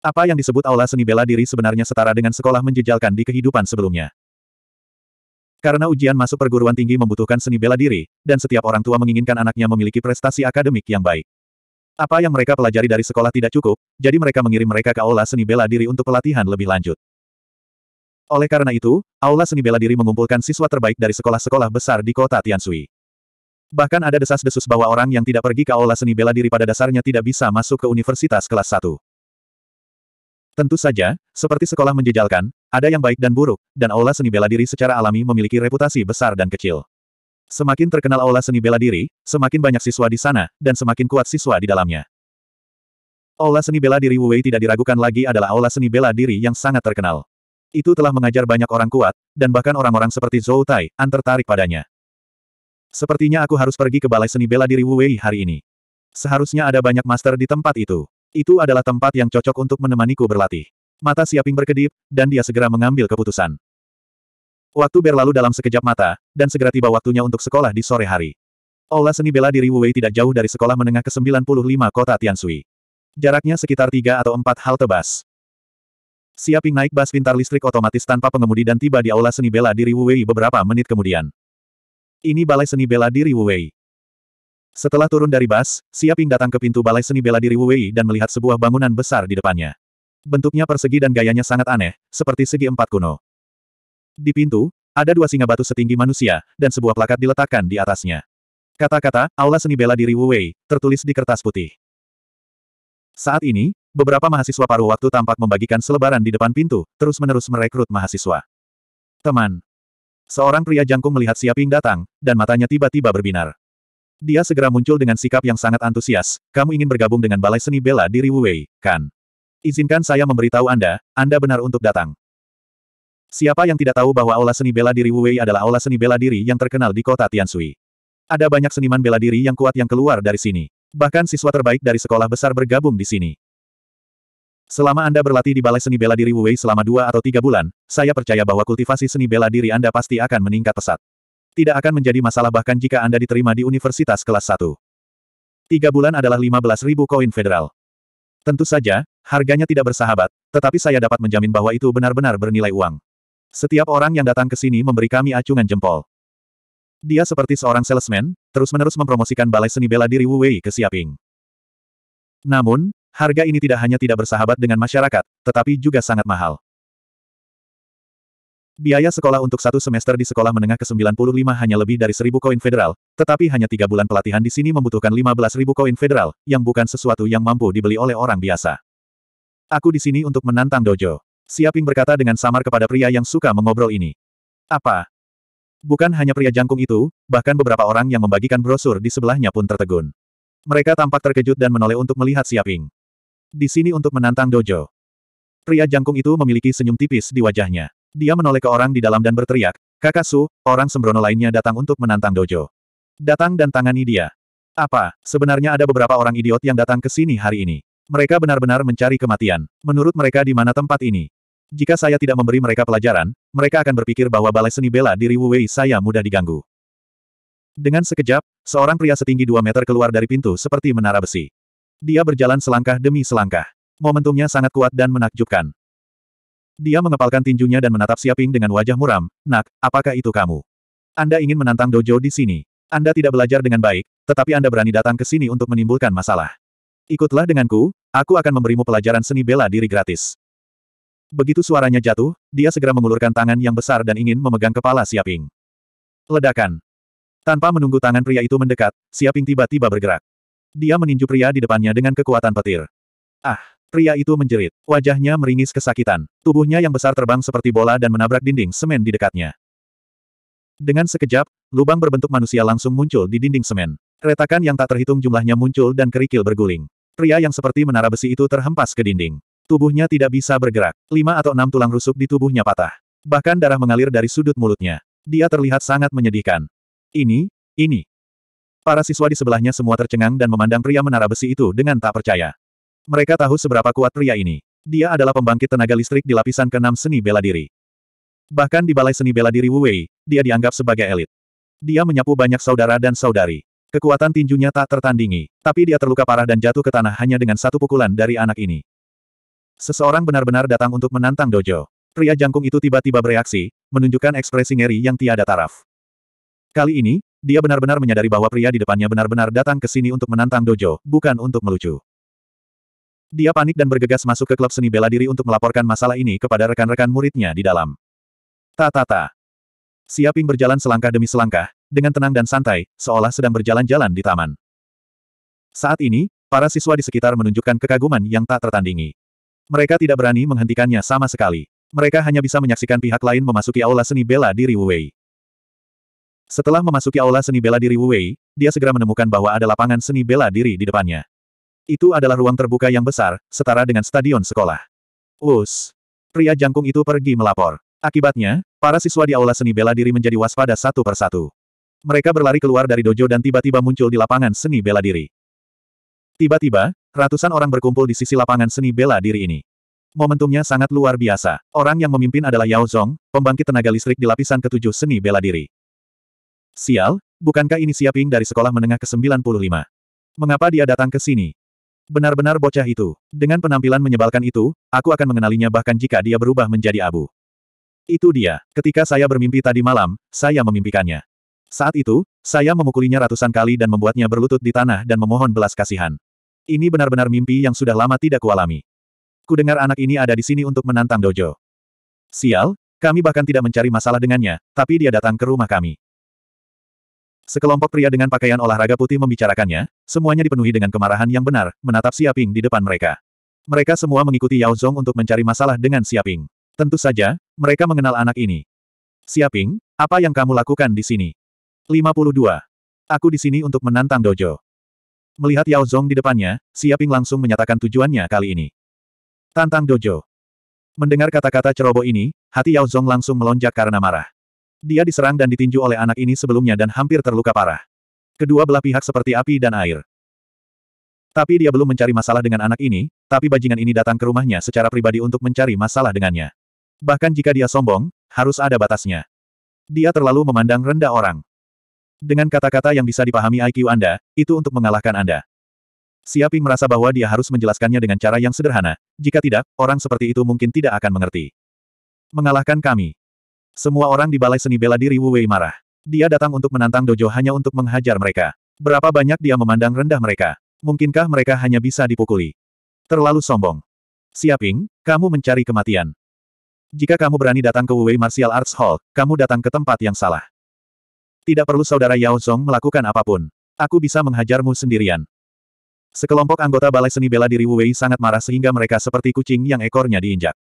Apa yang disebut aula seni bela diri sebenarnya setara dengan sekolah menjejalkan di kehidupan sebelumnya. Karena ujian masuk perguruan tinggi membutuhkan seni bela diri, dan setiap orang tua menginginkan anaknya memiliki prestasi akademik yang baik. Apa yang mereka pelajari dari sekolah tidak cukup, jadi mereka mengirim mereka ke aula seni bela diri untuk pelatihan lebih lanjut. Oleh karena itu, aula seni bela diri mengumpulkan siswa terbaik dari sekolah-sekolah besar di kota Tiansui. Bahkan ada desas-desus bahwa orang yang tidak pergi ke aula seni bela diri pada dasarnya tidak bisa masuk ke universitas kelas 1. Tentu saja, seperti sekolah menjejalkan, ada yang baik dan buruk, dan aula seni bela diri secara alami memiliki reputasi besar dan kecil. Semakin terkenal aula seni bela diri, semakin banyak siswa di sana, dan semakin kuat siswa di dalamnya. Aula seni bela diri Wu Wei tidak diragukan lagi adalah aula seni bela diri yang sangat terkenal. Itu telah mengajar banyak orang kuat, dan bahkan orang-orang seperti Zhou Tai, an tertarik padanya. Sepertinya aku harus pergi ke Balai Seni Bela Diri Wu Wei hari ini. Seharusnya ada banyak master di tempat itu. Itu adalah tempat yang cocok untuk menemaniku berlatih. Mata Siaping berkedip, dan dia segera mengambil keputusan. Waktu berlalu dalam sekejap mata, dan segera tiba waktunya untuk sekolah di sore hari. Olah seni bela diri Wuwei tidak jauh dari sekolah menengah ke-95 kota Tiansui. Jaraknya sekitar tiga atau empat halte bus. Siaping naik bus pintar listrik otomatis tanpa pengemudi dan tiba di aula seni bela diri Wuwei beberapa menit kemudian. Ini balai seni bela diri Wuwei. Setelah turun dari bas, Siaping datang ke pintu balai seni bela diri Wuwei dan melihat sebuah bangunan besar di depannya. Bentuknya persegi dan gayanya sangat aneh, seperti segi empat kuno. Di pintu, ada dua singa batu setinggi manusia, dan sebuah plakat diletakkan di atasnya. Kata-kata, Aula Seni Bela Diri Wuwei tertulis di kertas putih. Saat ini, beberapa mahasiswa paruh waktu tampak membagikan selebaran di depan pintu, terus-menerus merekrut mahasiswa. Teman. Seorang pria jangkung melihat Siaping datang, dan matanya tiba-tiba berbinar. Dia segera muncul dengan sikap yang sangat antusias, kamu ingin bergabung dengan Balai Seni Bela Diri Wuwei, kan? Izinkan saya memberitahu Anda, Anda benar untuk datang. Siapa yang tidak tahu bahwa Aula Seni Bela Diri Wuwei adalah Aula Seni Bela Diri yang terkenal di kota Tiansui. Ada banyak seniman bela diri yang kuat yang keluar dari sini. Bahkan siswa terbaik dari sekolah besar bergabung di sini. Selama Anda berlatih di Balai Seni Bela Diri Wuwei selama dua atau tiga bulan, saya percaya bahwa kultivasi seni bela diri Anda pasti akan meningkat pesat tidak akan menjadi masalah bahkan jika Anda diterima di universitas kelas 1. Tiga bulan adalah ribu koin federal. Tentu saja, harganya tidak bersahabat, tetapi saya dapat menjamin bahwa itu benar-benar bernilai uang. Setiap orang yang datang ke sini memberi kami acungan jempol. Dia seperti seorang salesman, terus-menerus mempromosikan balai seni bela diri Wu Wei ke Xiaping. Namun, harga ini tidak hanya tidak bersahabat dengan masyarakat, tetapi juga sangat mahal. Biaya sekolah untuk satu semester di sekolah menengah ke-95 hanya lebih dari 1000 koin federal, tetapi hanya tiga bulan pelatihan di sini membutuhkan 15.000 koin federal, yang bukan sesuatu yang mampu dibeli oleh orang biasa. Aku di sini untuk menantang dojo. Siaping berkata dengan samar kepada pria yang suka mengobrol ini. Apa? Bukan hanya pria jangkung itu, bahkan beberapa orang yang membagikan brosur di sebelahnya pun tertegun. Mereka tampak terkejut dan menoleh untuk melihat Siaping. Di sini untuk menantang dojo. Pria jangkung itu memiliki senyum tipis di wajahnya. Dia menoleh ke orang di dalam dan berteriak, Kakak Su, orang sembrono lainnya datang untuk menantang dojo. Datang dan tangani dia. Apa, sebenarnya ada beberapa orang idiot yang datang ke sini hari ini. Mereka benar-benar mencari kematian. Menurut mereka di mana tempat ini? Jika saya tidak memberi mereka pelajaran, mereka akan berpikir bahwa balai seni bela diri Wu Wei saya mudah diganggu. Dengan sekejap, seorang pria setinggi 2 meter keluar dari pintu seperti menara besi. Dia berjalan selangkah demi selangkah. Momentumnya sangat kuat dan menakjubkan. Dia mengepalkan tinjunya dan menatap Siaping dengan wajah muram. Nak, apakah itu kamu? Anda ingin menantang dojo di sini. Anda tidak belajar dengan baik, tetapi Anda berani datang ke sini untuk menimbulkan masalah. Ikutlah denganku, aku akan memberimu pelajaran seni bela diri gratis. Begitu suaranya jatuh, dia segera mengulurkan tangan yang besar dan ingin memegang kepala Siaping. Ledakan. Tanpa menunggu tangan pria itu mendekat, Siaping tiba-tiba bergerak. Dia meninju pria di depannya dengan kekuatan petir. Ah! Pria itu menjerit. Wajahnya meringis kesakitan. Tubuhnya yang besar terbang seperti bola dan menabrak dinding semen di dekatnya. Dengan sekejap, lubang berbentuk manusia langsung muncul di dinding semen. Retakan yang tak terhitung jumlahnya muncul dan kerikil berguling. Pria yang seperti menara besi itu terhempas ke dinding. Tubuhnya tidak bisa bergerak. Lima atau enam tulang rusuk di tubuhnya patah. Bahkan darah mengalir dari sudut mulutnya. Dia terlihat sangat menyedihkan. Ini, ini. Para siswa di sebelahnya semua tercengang dan memandang pria menara besi itu dengan tak percaya. Mereka tahu seberapa kuat pria ini. Dia adalah pembangkit tenaga listrik di lapisan ke-6 seni bela diri. Bahkan di Balai Seni Bela Diri Wu Wei, dia dianggap sebagai elit. Dia menyapu banyak saudara dan saudari. Kekuatan tinjunya tak tertandingi, tapi dia terluka parah dan jatuh ke tanah hanya dengan satu pukulan dari anak ini. Seseorang benar-benar datang untuk menantang dojo. Pria jangkung itu tiba-tiba bereaksi, menunjukkan ekspresi ngeri yang tiada taraf. Kali ini, dia benar-benar menyadari bahwa pria di depannya benar-benar datang ke sini untuk menantang dojo, bukan untuk melucu. Dia panik dan bergegas masuk ke klub seni bela diri untuk melaporkan masalah ini kepada rekan-rekan muridnya di dalam. Tata, ta Siaping berjalan selangkah demi selangkah, dengan tenang dan santai, seolah sedang berjalan-jalan di taman. Saat ini, para siswa di sekitar menunjukkan kekaguman yang tak tertandingi. Mereka tidak berani menghentikannya sama sekali. Mereka hanya bisa menyaksikan pihak lain memasuki aula seni bela diri Wuwei. Setelah memasuki aula seni bela diri Wuwei, dia segera menemukan bahwa ada lapangan seni bela diri di depannya. Itu adalah ruang terbuka yang besar, setara dengan stadion sekolah. Us. Pria jangkung itu pergi melapor. Akibatnya, para siswa di aula seni bela diri menjadi waspada satu persatu. Mereka berlari keluar dari dojo dan tiba-tiba muncul di lapangan seni bela diri. Tiba-tiba, ratusan orang berkumpul di sisi lapangan seni bela diri ini. Momentumnya sangat luar biasa. Orang yang memimpin adalah Yao Zhong, pembangkit tenaga listrik di lapisan ketujuh seni bela diri. Sial, bukankah ini Siaping dari sekolah menengah ke-95? Mengapa dia datang ke sini? Benar-benar bocah itu. Dengan penampilan menyebalkan itu, aku akan mengenalinya bahkan jika dia berubah menjadi abu. Itu dia. Ketika saya bermimpi tadi malam, saya memimpikannya. Saat itu, saya memukulinya ratusan kali dan membuatnya berlutut di tanah dan memohon belas kasihan. Ini benar-benar mimpi yang sudah lama tidak kualami. Kudengar anak ini ada di sini untuk menantang dojo. Sial, kami bahkan tidak mencari masalah dengannya, tapi dia datang ke rumah kami. Sekelompok pria dengan pakaian olahraga putih membicarakannya, semuanya dipenuhi dengan kemarahan yang benar, menatap Siaping di depan mereka. Mereka semua mengikuti Yao Zong untuk mencari masalah dengan Siaping. Tentu saja, mereka mengenal anak ini. Siaping, apa yang kamu lakukan di sini? 52. Aku di sini untuk menantang dojo. Melihat Yao Zong di depannya, Siaping langsung menyatakan tujuannya kali ini. Tantang dojo. Mendengar kata-kata ceroboh ini, hati Yao Zong langsung melonjak karena marah. Dia diserang dan ditinju oleh anak ini sebelumnya dan hampir terluka parah. Kedua belah pihak seperti api dan air. Tapi dia belum mencari masalah dengan anak ini, tapi bajingan ini datang ke rumahnya secara pribadi untuk mencari masalah dengannya. Bahkan jika dia sombong, harus ada batasnya. Dia terlalu memandang rendah orang. Dengan kata-kata yang bisa dipahami IQ Anda, itu untuk mengalahkan Anda. Siaping merasa bahwa dia harus menjelaskannya dengan cara yang sederhana, jika tidak, orang seperti itu mungkin tidak akan mengerti. Mengalahkan kami. Semua orang di balai seni bela diri Wu Wei marah. Dia datang untuk menantang dojo hanya untuk menghajar mereka. Berapa banyak dia memandang rendah mereka. Mungkinkah mereka hanya bisa dipukuli? Terlalu sombong. Siaping, kamu mencari kematian. Jika kamu berani datang ke Wu Wei Martial Arts Hall, kamu datang ke tempat yang salah. Tidak perlu saudara Yao Song melakukan apapun. Aku bisa menghajarmu sendirian. Sekelompok anggota balai seni bela diri Wu Wei sangat marah sehingga mereka seperti kucing yang ekornya diinjak.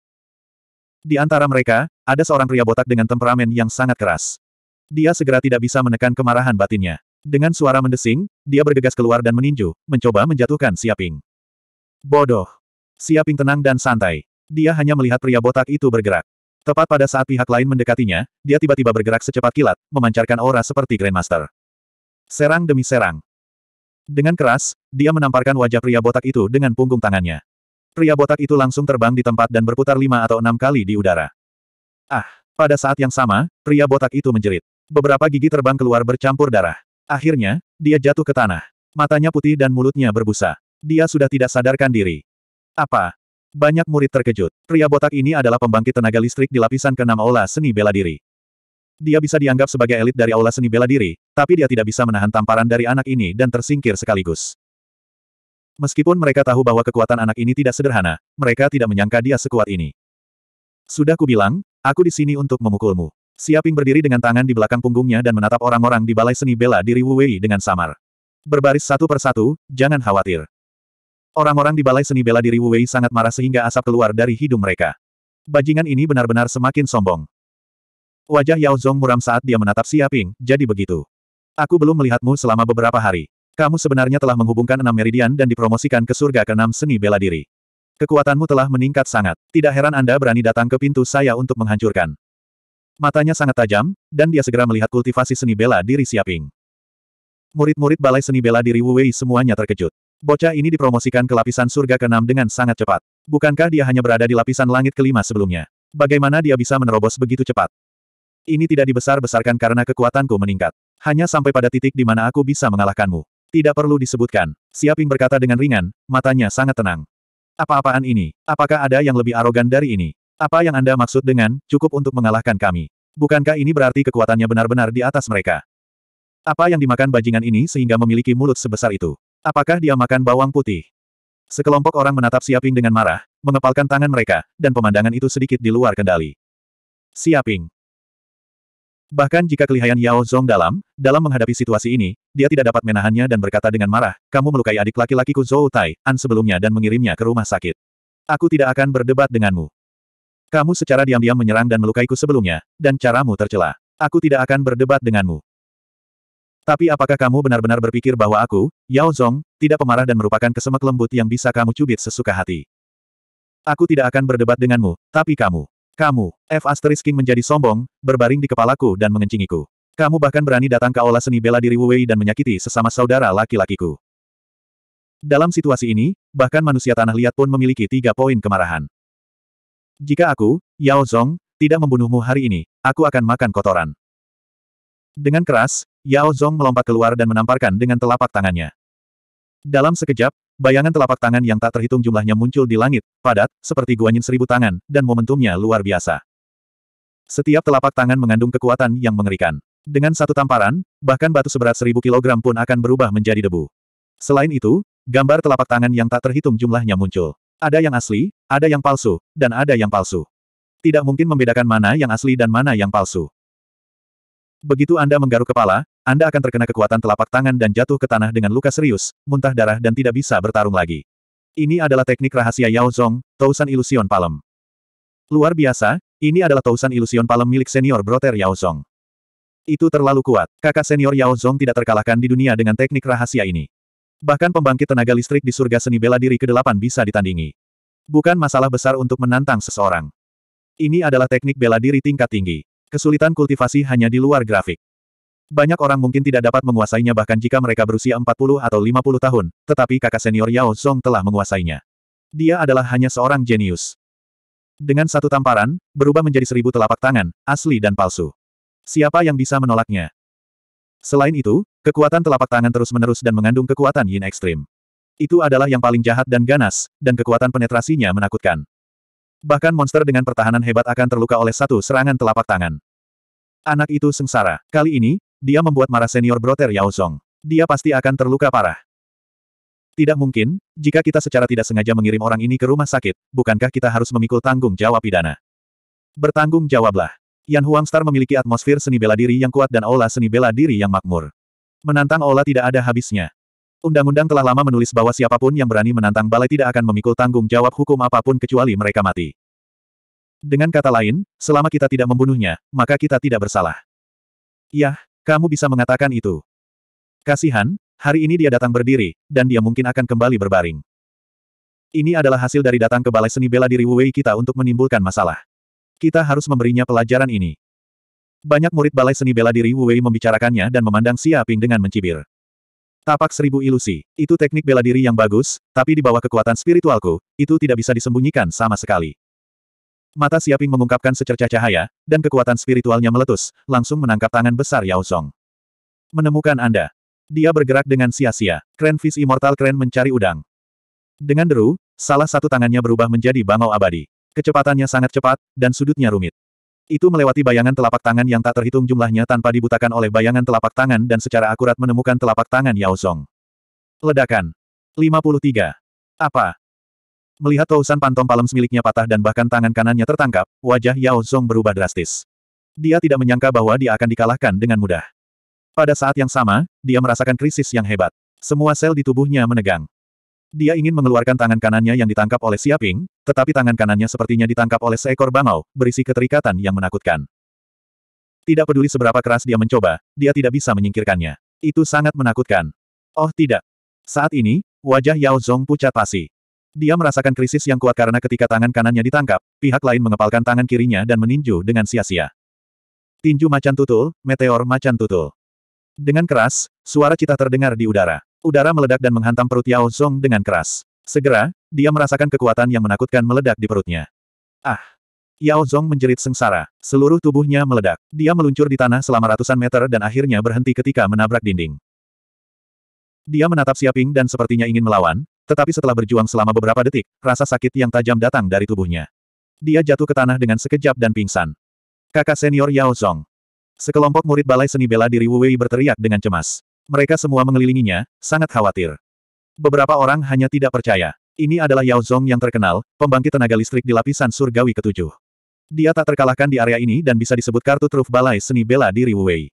Di antara mereka, ada seorang pria botak dengan temperamen yang sangat keras. Dia segera tidak bisa menekan kemarahan batinnya. Dengan suara mendesing, dia bergegas keluar dan meninju, mencoba menjatuhkan Siaping. Bodoh. Siaping tenang dan santai. Dia hanya melihat pria botak itu bergerak. Tepat pada saat pihak lain mendekatinya, dia tiba-tiba bergerak secepat kilat, memancarkan aura seperti Grandmaster. Serang demi serang. Dengan keras, dia menamparkan wajah pria botak itu dengan punggung tangannya. Pria botak itu langsung terbang di tempat dan berputar lima atau enam kali di udara. Ah! Pada saat yang sama, pria botak itu menjerit. Beberapa gigi terbang keluar bercampur darah. Akhirnya, dia jatuh ke tanah. Matanya putih dan mulutnya berbusa. Dia sudah tidak sadarkan diri. Apa? Banyak murid terkejut. Pria botak ini adalah pembangkit tenaga listrik di lapisan keenam Aula Seni Bela Diri. Dia bisa dianggap sebagai elit dari Aula Seni Bela Diri, tapi dia tidak bisa menahan tamparan dari anak ini dan tersingkir sekaligus. Meskipun mereka tahu bahwa kekuatan anak ini tidak sederhana, mereka tidak menyangka dia sekuat ini. Sudah kubilang, Aku di sini untuk memukulmu. Siaping berdiri dengan tangan di belakang punggungnya dan menatap orang-orang di balai seni bela diri Wu Wei dengan samar. Berbaris satu persatu, jangan khawatir. Orang-orang di balai seni bela diri Wu Wei sangat marah sehingga asap keluar dari hidung mereka. Bajingan ini benar-benar semakin sombong. Wajah Yao Zhong muram saat dia menatap Siaping, jadi begitu. Aku belum melihatmu selama beberapa hari. Kamu sebenarnya telah menghubungkan enam meridian dan dipromosikan ke surga keenam seni bela diri. Kekuatanmu telah meningkat sangat. Tidak heran Anda berani datang ke pintu saya untuk menghancurkan. Matanya sangat tajam, dan dia segera melihat kultivasi seni bela diri Siaping. Murid-murid Balai Seni Bela Diri Wu Wei semuanya terkejut. Bocah ini dipromosikan ke lapisan surga ke-6 dengan sangat cepat. Bukankah dia hanya berada di lapisan langit kelima sebelumnya? Bagaimana dia bisa menerobos begitu cepat? Ini tidak dibesar-besarkan karena kekuatanku meningkat. Hanya sampai pada titik di mana aku bisa mengalahkanmu. Tidak perlu disebutkan. Siaping berkata dengan ringan, matanya sangat tenang. Apa-apaan ini? Apakah ada yang lebih arogan dari ini? Apa yang Anda maksud dengan, cukup untuk mengalahkan kami? Bukankah ini berarti kekuatannya benar-benar di atas mereka? Apa yang dimakan bajingan ini sehingga memiliki mulut sebesar itu? Apakah dia makan bawang putih? Sekelompok orang menatap Siaping dengan marah, mengepalkan tangan mereka, dan pemandangan itu sedikit di luar kendali. Siaping, Bahkan jika kelihayan Yao Zong dalam, dalam menghadapi situasi ini, dia tidak dapat menahannya dan berkata dengan marah, kamu melukai adik laki-lakiku Zhou Tai, An sebelumnya dan mengirimnya ke rumah sakit. Aku tidak akan berdebat denganmu. Kamu secara diam-diam menyerang dan melukaiku sebelumnya, dan caramu tercela. Aku tidak akan berdebat denganmu. Tapi apakah kamu benar-benar berpikir bahwa aku, Yao Zong, tidak pemarah dan merupakan kesemek lembut yang bisa kamu cubit sesuka hati? Aku tidak akan berdebat denganmu, tapi kamu. Kamu, F asterisk King menjadi sombong, berbaring di kepalaku dan mengencingiku. Kamu bahkan berani datang ke aula seni bela diri Wuwei dan menyakiti sesama saudara laki-lakiku. Dalam situasi ini, bahkan manusia tanah liat pun memiliki tiga poin kemarahan. Jika aku, Yao Zong, tidak membunuhmu hari ini, aku akan makan kotoran. Dengan keras, Yao Zong melompat keluar dan menamparkan dengan telapak tangannya. Dalam sekejap, Bayangan telapak tangan yang tak terhitung jumlahnya muncul di langit, padat, seperti guanyin seribu tangan, dan momentumnya luar biasa. Setiap telapak tangan mengandung kekuatan yang mengerikan. Dengan satu tamparan, bahkan batu seberat seribu kilogram pun akan berubah menjadi debu. Selain itu, gambar telapak tangan yang tak terhitung jumlahnya muncul. Ada yang asli, ada yang palsu, dan ada yang palsu. Tidak mungkin membedakan mana yang asli dan mana yang palsu. Begitu Anda menggaruk kepala, anda akan terkena kekuatan telapak tangan dan jatuh ke tanah dengan luka serius, muntah darah dan tidak bisa bertarung lagi. Ini adalah teknik rahasia Yao Zong, Tausan Illusion Palem. Luar biasa, ini adalah Tausan Illusion Palem milik senior Broter Yao Zong. Itu terlalu kuat. Kakak senior Yao Zong tidak terkalahkan di dunia dengan teknik rahasia ini. Bahkan pembangkit tenaga listrik di surga seni bela diri ke-8 bisa ditandingi. Bukan masalah besar untuk menantang seseorang. Ini adalah teknik bela diri tingkat tinggi. Kesulitan kultivasi hanya di luar grafik. Banyak orang mungkin tidak dapat menguasainya bahkan jika mereka berusia 40 atau 50 tahun, tetapi kakak senior Yao Song telah menguasainya. Dia adalah hanya seorang jenius. Dengan satu tamparan, berubah menjadi seribu telapak tangan, asli dan palsu. Siapa yang bisa menolaknya? Selain itu, kekuatan telapak tangan terus-menerus dan mengandung kekuatan yin ekstrim. Itu adalah yang paling jahat dan ganas, dan kekuatan penetrasinya menakutkan. Bahkan monster dengan pertahanan hebat akan terluka oleh satu serangan telapak tangan. Anak itu sengsara. Kali ini, dia membuat marah senior broter Yao Song. Dia pasti akan terluka parah. Tidak mungkin, jika kita secara tidak sengaja mengirim orang ini ke rumah sakit, bukankah kita harus memikul tanggung jawab pidana? Bertanggung jawablah. Yan Huangstar memiliki atmosfer seni bela diri yang kuat dan aula seni bela diri yang makmur. Menantang aula tidak ada habisnya. Undang-undang telah lama menulis bahwa siapapun yang berani menantang balai tidak akan memikul tanggung jawab hukum apapun kecuali mereka mati. Dengan kata lain, selama kita tidak membunuhnya, maka kita tidak bersalah. Yah, kamu bisa mengatakan itu. Kasihan, hari ini dia datang berdiri, dan dia mungkin akan kembali berbaring. Ini adalah hasil dari datang ke Balai Seni Bela Diri Wuwei kita untuk menimbulkan masalah. Kita harus memberinya pelajaran ini. Banyak murid Balai Seni Bela Diri Wuwei membicarakannya dan memandang Xia Ping dengan mencibir. Tapak seribu ilusi, itu teknik bela diri yang bagus, tapi di bawah kekuatan spiritualku, itu tidak bisa disembunyikan sama sekali. Mata Siaping mengungkapkan secercah cahaya, dan kekuatan spiritualnya meletus, langsung menangkap tangan besar Yao Song. Menemukan Anda. Dia bergerak dengan sia-sia. Kren Fish Immortal Kren mencari udang. Dengan deru, salah satu tangannya berubah menjadi bangau abadi. Kecepatannya sangat cepat, dan sudutnya rumit. Itu melewati bayangan telapak tangan yang tak terhitung jumlahnya tanpa dibutakan oleh bayangan telapak tangan dan secara akurat menemukan telapak tangan Yao Song. Ledakan. 53. Apa? Melihat Tousan pantom palem miliknya patah dan bahkan tangan kanannya tertangkap, wajah Yao Zong berubah drastis. Dia tidak menyangka bahwa dia akan dikalahkan dengan mudah. Pada saat yang sama, dia merasakan krisis yang hebat. Semua sel di tubuhnya menegang. Dia ingin mengeluarkan tangan kanannya yang ditangkap oleh Siaping, tetapi tangan kanannya sepertinya ditangkap oleh seekor bangau, berisi keterikatan yang menakutkan. Tidak peduli seberapa keras dia mencoba, dia tidak bisa menyingkirkannya. Itu sangat menakutkan. Oh tidak. Saat ini, wajah Yao Zong pucat pasi. Dia merasakan krisis yang kuat karena ketika tangan kanannya ditangkap, pihak lain mengepalkan tangan kirinya dan meninju dengan sia-sia. Tinju macan tutul, meteor macan tutul. Dengan keras, suara cita terdengar di udara. Udara meledak dan menghantam perut Yao Zong dengan keras. Segera, dia merasakan kekuatan yang menakutkan meledak di perutnya. Ah! Yao Zong menjerit sengsara. Seluruh tubuhnya meledak. Dia meluncur di tanah selama ratusan meter dan akhirnya berhenti ketika menabrak dinding. Dia menatap Siaping dan sepertinya ingin melawan, tetapi setelah berjuang selama beberapa detik, rasa sakit yang tajam datang dari tubuhnya. Dia jatuh ke tanah dengan sekejap dan pingsan. Kakak senior Yao Zong. Sekelompok murid balai seni bela diri Wu Wei berteriak dengan cemas. Mereka semua mengelilinginya, sangat khawatir. Beberapa orang hanya tidak percaya. Ini adalah Yao Zong yang terkenal, pembangkit tenaga listrik di lapisan surgawi ketujuh. Dia tak terkalahkan di area ini dan bisa disebut kartu truf balai seni bela diri Wu Wei.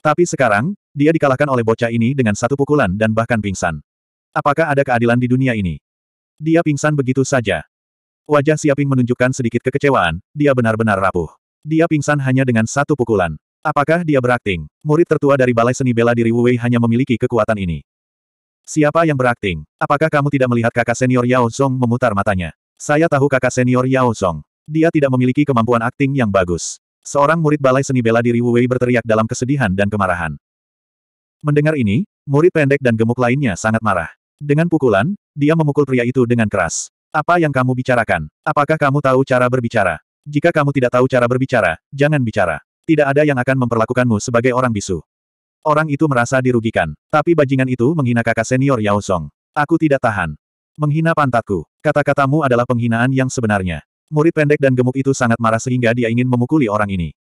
Tapi sekarang, dia dikalahkan oleh bocah ini dengan satu pukulan dan bahkan pingsan. Apakah ada keadilan di dunia ini? Dia pingsan begitu saja. Wajah Siaping menunjukkan sedikit kekecewaan, dia benar-benar rapuh. Dia pingsan hanya dengan satu pukulan. Apakah dia berakting? Murid tertua dari Balai Seni Bela Diri Wu Wei hanya memiliki kekuatan ini. Siapa yang berakting? Apakah kamu tidak melihat kakak senior Yao Song memutar matanya? Saya tahu kakak senior Yao Song. Dia tidak memiliki kemampuan akting yang bagus. Seorang murid Balai Seni Bela Diri Wu Wei berteriak dalam kesedihan dan kemarahan. Mendengar ini, murid pendek dan gemuk lainnya sangat marah. Dengan pukulan, dia memukul pria itu dengan keras. Apa yang kamu bicarakan? Apakah kamu tahu cara berbicara? Jika kamu tidak tahu cara berbicara, jangan bicara. Tidak ada yang akan memperlakukanmu sebagai orang bisu. Orang itu merasa dirugikan. Tapi bajingan itu menghina kakak senior Yao Song. Aku tidak tahan. Menghina pantatku. Kata-katamu adalah penghinaan yang sebenarnya. Murid pendek dan gemuk itu sangat marah sehingga dia ingin memukuli orang ini.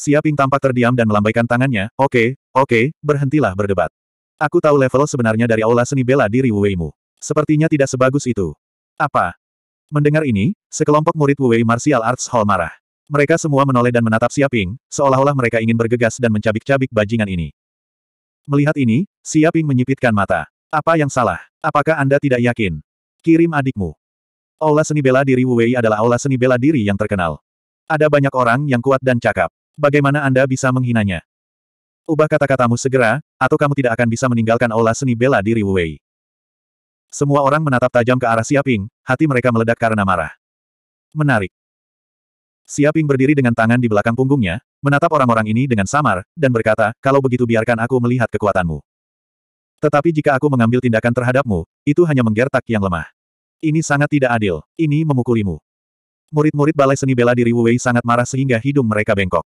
Siaping tampak terdiam dan melambaikan tangannya, oke, okay, oke, okay, berhentilah berdebat. Aku tahu level sebenarnya dari aula seni bela diri Wuweimu. Sepertinya tidak sebagus itu. Apa? Mendengar ini, sekelompok murid Wuwei Martial Arts Hall marah. Mereka semua menoleh dan menatap Siaping, seolah-olah mereka ingin bergegas dan mencabik-cabik bajingan ini. Melihat ini, Siaping menyipitkan mata. Apa yang salah? Apakah Anda tidak yakin? Kirim adikmu. Aula seni bela diri Wuwei adalah aula seni bela diri yang terkenal. Ada banyak orang yang kuat dan cakap. Bagaimana Anda bisa menghinanya? Ubah kata-katamu segera, atau kamu tidak akan bisa meninggalkan aula seni bela diri Wu Wei. Semua orang menatap tajam ke arah Siaping, hati mereka meledak karena marah. Menarik. Siaping berdiri dengan tangan di belakang punggungnya, menatap orang-orang ini dengan samar, dan berkata, kalau begitu biarkan aku melihat kekuatanmu. Tetapi jika aku mengambil tindakan terhadapmu, itu hanya menggertak yang lemah. Ini sangat tidak adil, ini memukulimu. Murid-murid Balai Seni Bela Diri Wu Wei sangat marah sehingga hidung mereka bengkok.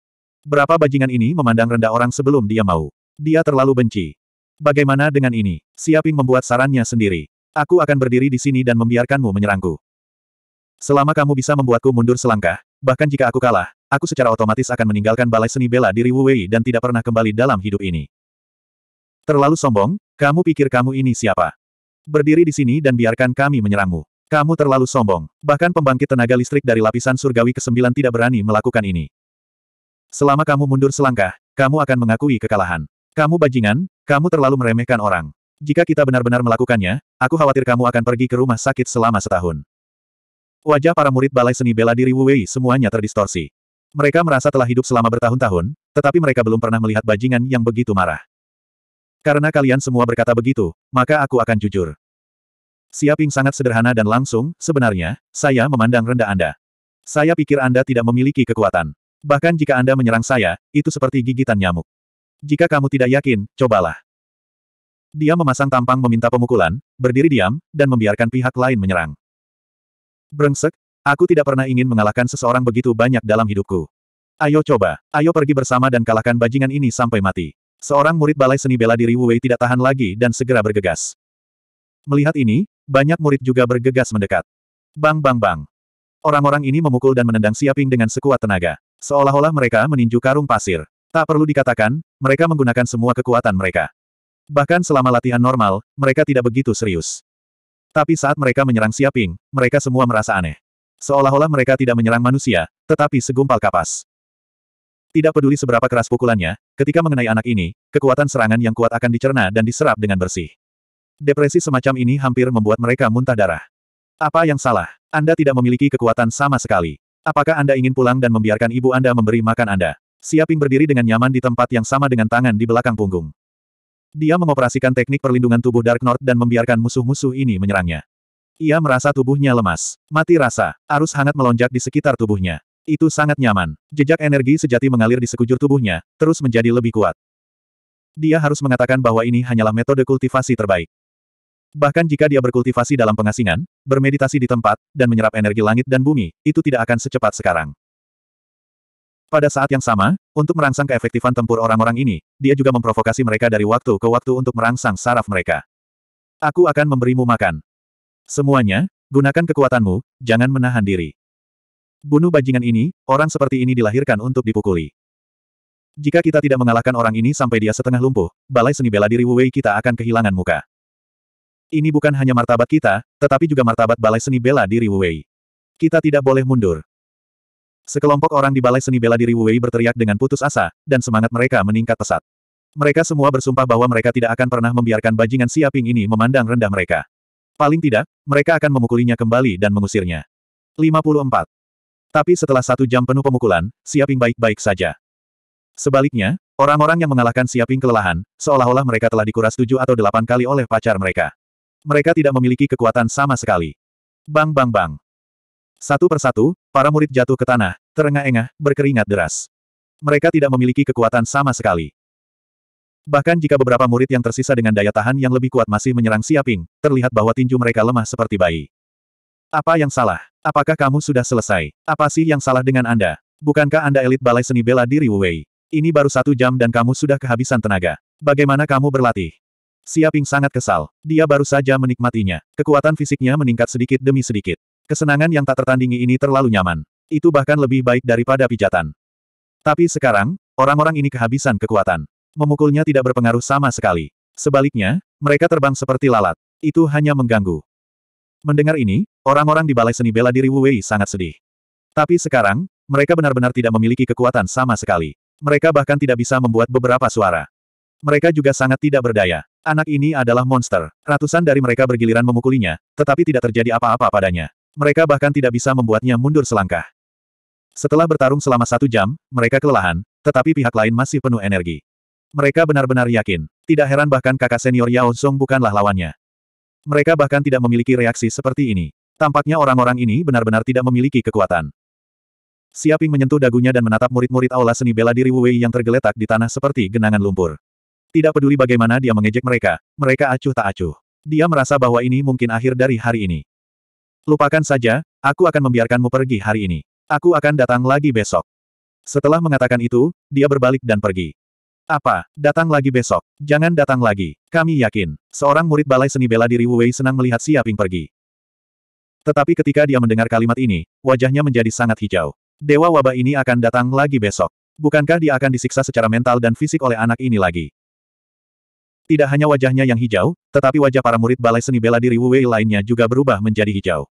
Berapa bajingan ini memandang rendah orang sebelum dia mau. Dia terlalu benci. Bagaimana dengan ini? Siaping membuat sarannya sendiri. Aku akan berdiri di sini dan membiarkanmu menyerangku. Selama kamu bisa membuatku mundur selangkah, bahkan jika aku kalah, aku secara otomatis akan meninggalkan balai seni bela diri Wu Wei dan tidak pernah kembali dalam hidup ini. Terlalu sombong, kamu pikir kamu ini siapa? Berdiri di sini dan biarkan kami menyerangmu. Kamu terlalu sombong. Bahkan pembangkit tenaga listrik dari lapisan surgawi ke-9 tidak berani melakukan ini. Selama kamu mundur selangkah, kamu akan mengakui kekalahan. Kamu bajingan, kamu terlalu meremehkan orang. Jika kita benar-benar melakukannya, aku khawatir kamu akan pergi ke rumah sakit selama setahun. Wajah para murid balai seni bela diri Wu Wei semuanya terdistorsi. Mereka merasa telah hidup selama bertahun-tahun, tetapi mereka belum pernah melihat bajingan yang begitu marah. Karena kalian semua berkata begitu, maka aku akan jujur. Siaping sangat sederhana dan langsung, sebenarnya, saya memandang rendah Anda. Saya pikir Anda tidak memiliki kekuatan. Bahkan jika Anda menyerang saya, itu seperti gigitan nyamuk. Jika kamu tidak yakin, cobalah. Dia memasang tampang meminta pemukulan, berdiri diam, dan membiarkan pihak lain menyerang. Brengsek, aku tidak pernah ingin mengalahkan seseorang begitu banyak dalam hidupku. Ayo coba, ayo pergi bersama dan kalahkan bajingan ini sampai mati. Seorang murid balai seni bela diri Wu Wei tidak tahan lagi dan segera bergegas. Melihat ini, banyak murid juga bergegas mendekat. Bang bang bang. Orang-orang ini memukul dan menendang Siaping dengan sekuat tenaga. Seolah-olah mereka meninju karung pasir. Tak perlu dikatakan, mereka menggunakan semua kekuatan mereka. Bahkan selama latihan normal, mereka tidak begitu serius. Tapi saat mereka menyerang Siaping, mereka semua merasa aneh. Seolah-olah mereka tidak menyerang manusia, tetapi segumpal kapas. Tidak peduli seberapa keras pukulannya, ketika mengenai anak ini, kekuatan serangan yang kuat akan dicerna dan diserap dengan bersih. Depresi semacam ini hampir membuat mereka muntah darah. Apa yang salah? Anda tidak memiliki kekuatan sama sekali. Apakah Anda ingin pulang dan membiarkan ibu Anda memberi makan Anda? Siaping berdiri dengan nyaman di tempat yang sama dengan tangan di belakang punggung. Dia mengoperasikan teknik perlindungan tubuh Dark North dan membiarkan musuh-musuh ini menyerangnya. Ia merasa tubuhnya lemas. Mati rasa, arus hangat melonjak di sekitar tubuhnya. Itu sangat nyaman. Jejak energi sejati mengalir di sekujur tubuhnya, terus menjadi lebih kuat. Dia harus mengatakan bahwa ini hanyalah metode kultivasi terbaik. Bahkan jika dia berkultivasi dalam pengasingan, bermeditasi di tempat, dan menyerap energi langit dan bumi, itu tidak akan secepat sekarang. Pada saat yang sama, untuk merangsang keefektifan tempur orang-orang ini, dia juga memprovokasi mereka dari waktu ke waktu untuk merangsang saraf mereka. Aku akan memberimu makan. Semuanya, gunakan kekuatanmu, jangan menahan diri. Bunuh bajingan ini, orang seperti ini dilahirkan untuk dipukuli. Jika kita tidak mengalahkan orang ini sampai dia setengah lumpuh, balai seni bela diri Wu Wei kita akan kehilangan muka. Ini bukan hanya martabat kita, tetapi juga martabat Balai Seni Bela Diri Wuwei. Kita tidak boleh mundur. Sekelompok orang di Balai Seni Bela Diri Wuwei berteriak dengan putus asa, dan semangat mereka meningkat pesat. Mereka semua bersumpah bahwa mereka tidak akan pernah membiarkan bajingan Siaping ini memandang rendah mereka. Paling tidak, mereka akan memukulinya kembali dan mengusirnya. 54. Tapi setelah satu jam penuh pemukulan, Siaping baik-baik saja. Sebaliknya, orang-orang yang mengalahkan Siaping kelelahan, seolah-olah mereka telah dikuras tujuh atau delapan kali oleh pacar mereka. Mereka tidak memiliki kekuatan sama sekali. Bang bang bang. Satu persatu, para murid jatuh ke tanah, terengah-engah, berkeringat deras. Mereka tidak memiliki kekuatan sama sekali. Bahkan jika beberapa murid yang tersisa dengan daya tahan yang lebih kuat masih menyerang Siaping, terlihat bahwa tinju mereka lemah seperti bayi. Apa yang salah? Apakah kamu sudah selesai? Apa sih yang salah dengan Anda? Bukankah Anda elit balai seni bela diri Wu Wei? Ini baru satu jam dan kamu sudah kehabisan tenaga. Bagaimana kamu berlatih? Siaping sangat kesal. Dia baru saja menikmatinya. Kekuatan fisiknya meningkat sedikit demi sedikit. Kesenangan yang tak tertandingi ini terlalu nyaman. Itu bahkan lebih baik daripada pijatan. Tapi sekarang, orang-orang ini kehabisan kekuatan. Memukulnya tidak berpengaruh sama sekali. Sebaliknya, mereka terbang seperti lalat. Itu hanya mengganggu. Mendengar ini, orang-orang di Balai Seni Bela Diri Wu Wei sangat sedih. Tapi sekarang, mereka benar-benar tidak memiliki kekuatan sama sekali. Mereka bahkan tidak bisa membuat beberapa suara. Mereka juga sangat tidak berdaya. Anak ini adalah monster. Ratusan dari mereka bergiliran memukulinya, tetapi tidak terjadi apa-apa padanya. Mereka bahkan tidak bisa membuatnya mundur selangkah. Setelah bertarung selama satu jam, mereka kelelahan, tetapi pihak lain masih penuh energi. Mereka benar-benar yakin. Tidak heran bahkan kakak senior Yao Zong bukanlah lawannya. Mereka bahkan tidak memiliki reaksi seperti ini. Tampaknya orang-orang ini benar-benar tidak memiliki kekuatan. Siaping menyentuh dagunya dan menatap murid-murid aula seni bela diri Wu Wei yang tergeletak di tanah seperti genangan lumpur. Tidak peduli bagaimana dia mengejek mereka, mereka acuh tak acuh. Dia merasa bahwa ini mungkin akhir dari hari ini. Lupakan saja, aku akan membiarkanmu pergi hari ini. Aku akan datang lagi besok. Setelah mengatakan itu, dia berbalik dan pergi. Apa, datang lagi besok? Jangan datang lagi. Kami yakin, seorang murid balai seni bela diri Wu Wei senang melihat Siaping pergi. Tetapi ketika dia mendengar kalimat ini, wajahnya menjadi sangat hijau. Dewa wabah ini akan datang lagi besok. Bukankah dia akan disiksa secara mental dan fisik oleh anak ini lagi? Tidak hanya wajahnya yang hijau, tetapi wajah para murid balai seni bela diri Wuwei lainnya juga berubah menjadi hijau.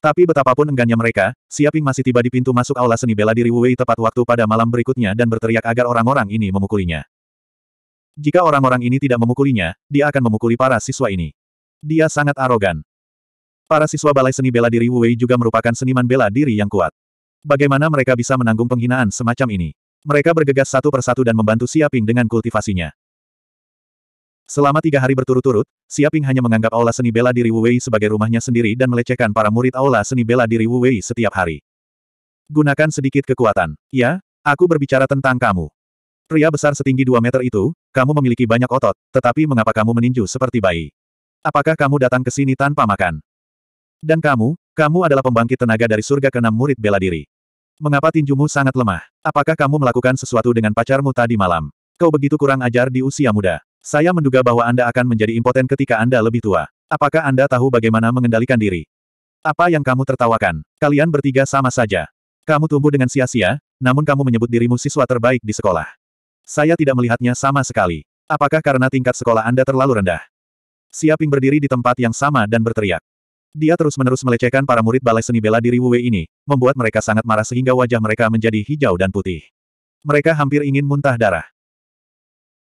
Tapi betapapun enggannya mereka, Siaping masih tiba di pintu masuk aula seni bela diri Wuwei tepat waktu pada malam berikutnya dan berteriak agar orang-orang ini memukulinya. Jika orang-orang ini tidak memukulinya, dia akan memukuli para siswa ini. Dia sangat arogan. Para siswa balai seni bela diri Wuwei juga merupakan seniman bela diri yang kuat. Bagaimana mereka bisa menanggung penghinaan semacam ini? Mereka bergegas satu persatu dan membantu Siaping dengan kultivasinya. Selama tiga hari berturut-turut, Siaping hanya menganggap aula seni bela diri Wu Wei sebagai rumahnya sendiri dan melecehkan para murid aula seni bela diri Wu Wei setiap hari. Gunakan sedikit kekuatan. Ya, aku berbicara tentang kamu. Pria besar setinggi dua meter itu, kamu memiliki banyak otot, tetapi mengapa kamu meninju seperti bayi? Apakah kamu datang ke sini tanpa makan? Dan kamu, kamu adalah pembangkit tenaga dari surga keenam murid bela diri. Mengapa tinjumu sangat lemah? Apakah kamu melakukan sesuatu dengan pacarmu tadi malam? Kau begitu kurang ajar di usia muda. Saya menduga bahwa Anda akan menjadi impoten ketika Anda lebih tua. Apakah Anda tahu bagaimana mengendalikan diri? Apa yang kamu tertawakan? Kalian bertiga sama saja. Kamu tumbuh dengan sia-sia, namun kamu menyebut dirimu siswa terbaik di sekolah. Saya tidak melihatnya sama sekali. Apakah karena tingkat sekolah Anda terlalu rendah? Siaping berdiri di tempat yang sama dan berteriak. Dia terus-menerus melecehkan para murid balai seni bela diri Wu ini, membuat mereka sangat marah sehingga wajah mereka menjadi hijau dan putih. Mereka hampir ingin muntah darah.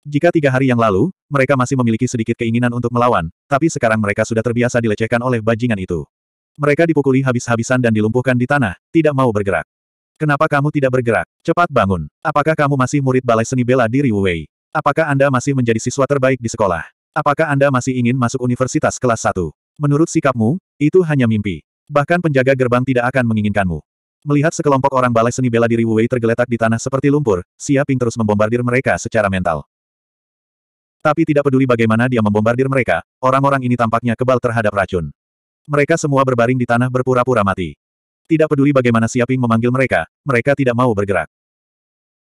Jika tiga hari yang lalu, mereka masih memiliki sedikit keinginan untuk melawan, tapi sekarang mereka sudah terbiasa dilecehkan oleh bajingan itu. Mereka dipukuli habis-habisan dan dilumpuhkan di tanah, tidak mau bergerak. Kenapa kamu tidak bergerak? Cepat bangun. Apakah kamu masih murid balai seni bela diri Wu Wei? Apakah Anda masih menjadi siswa terbaik di sekolah? Apakah Anda masih ingin masuk universitas kelas 1? Menurut sikapmu, itu hanya mimpi. Bahkan penjaga gerbang tidak akan menginginkanmu. Melihat sekelompok orang balai seni bela diri Wu Wei tergeletak di tanah seperti lumpur, Xia Ping terus membombardir mereka secara mental. Tapi tidak peduli bagaimana dia membombardir mereka, orang-orang ini tampaknya kebal terhadap racun. Mereka semua berbaring di tanah berpura-pura mati. Tidak peduli bagaimana Siaping memanggil mereka, mereka tidak mau bergerak.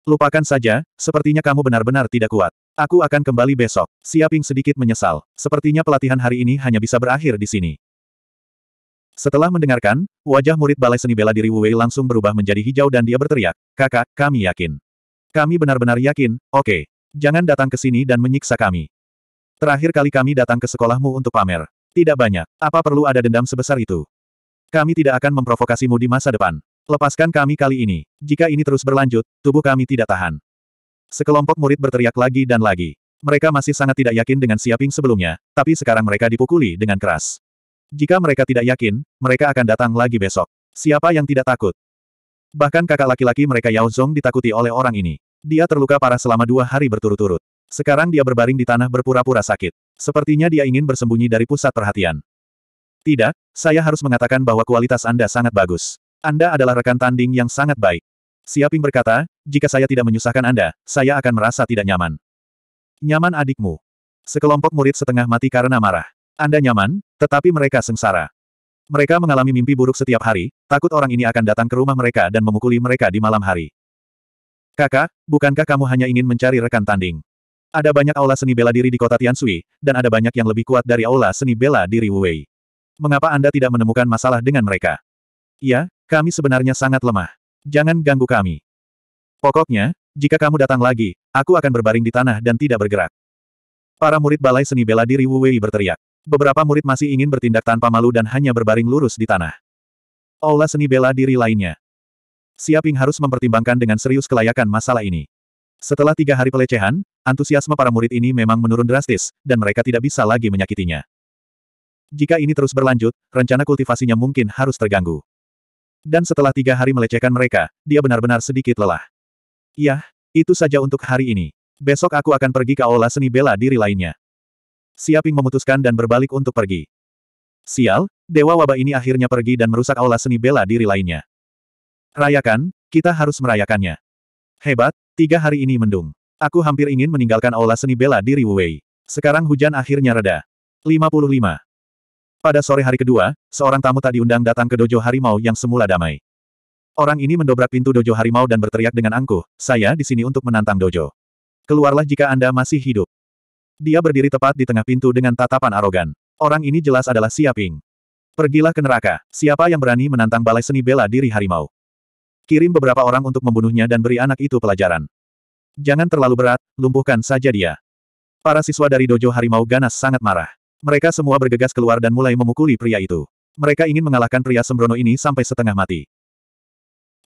Lupakan saja, sepertinya kamu benar-benar tidak kuat. Aku akan kembali besok. Siaping sedikit menyesal. Sepertinya pelatihan hari ini hanya bisa berakhir di sini. Setelah mendengarkan, wajah murid balai seni bela diri Wuwei langsung berubah menjadi hijau dan dia berteriak, Kakak, kami yakin. Kami benar-benar yakin, oke. Okay. Jangan datang ke sini dan menyiksa kami. Terakhir kali kami datang ke sekolahmu untuk pamer. Tidak banyak. Apa perlu ada dendam sebesar itu? Kami tidak akan memprovokasimu di masa depan. Lepaskan kami kali ini. Jika ini terus berlanjut, tubuh kami tidak tahan. Sekelompok murid berteriak lagi dan lagi. Mereka masih sangat tidak yakin dengan siaping sebelumnya, tapi sekarang mereka dipukuli dengan keras. Jika mereka tidak yakin, mereka akan datang lagi besok. Siapa yang tidak takut? Bahkan kakak laki-laki mereka Yao Zong ditakuti oleh orang ini. Dia terluka parah selama dua hari berturut-turut. Sekarang dia berbaring di tanah berpura-pura sakit. Sepertinya dia ingin bersembunyi dari pusat perhatian. Tidak, saya harus mengatakan bahwa kualitas Anda sangat bagus. Anda adalah rekan tanding yang sangat baik. Siaping berkata, jika saya tidak menyusahkan Anda, saya akan merasa tidak nyaman. Nyaman adikmu. Sekelompok murid setengah mati karena marah. Anda nyaman, tetapi mereka sengsara. Mereka mengalami mimpi buruk setiap hari, takut orang ini akan datang ke rumah mereka dan memukuli mereka di malam hari. Kakak, bukankah kamu hanya ingin mencari rekan tanding? Ada banyak aula seni bela diri di kota Tiansui, dan ada banyak yang lebih kuat dari aula seni bela diri Wuwei. Mengapa Anda tidak menemukan masalah dengan mereka? Ya, kami sebenarnya sangat lemah. Jangan ganggu kami. Pokoknya, jika kamu datang lagi, aku akan berbaring di tanah dan tidak bergerak. Para murid balai seni bela diri Wuwei berteriak. Beberapa murid masih ingin bertindak tanpa malu dan hanya berbaring lurus di tanah. Aula seni bela diri lainnya. Siaping harus mempertimbangkan dengan serius kelayakan masalah ini. Setelah tiga hari pelecehan, antusiasme para murid ini memang menurun drastis, dan mereka tidak bisa lagi menyakitinya. Jika ini terus berlanjut, rencana kultivasinya mungkin harus terganggu. Dan setelah tiga hari melecehkan mereka, dia benar-benar sedikit lelah. Yah, itu saja untuk hari ini. Besok aku akan pergi ke aula seni bela diri lainnya. Siaping memutuskan dan berbalik untuk pergi. Sial, dewa wabah ini akhirnya pergi dan merusak aula seni bela diri lainnya. Rayakan, kita harus merayakannya. Hebat, tiga hari ini mendung. Aku hampir ingin meninggalkan aula seni bela diri Wuwei. Sekarang hujan akhirnya reda. 55. Pada sore hari kedua, seorang tamu tak diundang datang ke dojo harimau yang semula damai. Orang ini mendobrak pintu dojo harimau dan berteriak dengan angkuh, saya di sini untuk menantang dojo. Keluarlah jika Anda masih hidup. Dia berdiri tepat di tengah pintu dengan tatapan arogan. Orang ini jelas adalah Siaping. Pergilah ke neraka, siapa yang berani menantang balai seni bela diri harimau. Kirim beberapa orang untuk membunuhnya dan beri anak itu pelajaran. Jangan terlalu berat, lumpuhkan saja dia. Para siswa dari Dojo Harimau Ganas sangat marah. Mereka semua bergegas keluar dan mulai memukuli pria itu. Mereka ingin mengalahkan pria sembrono ini sampai setengah mati.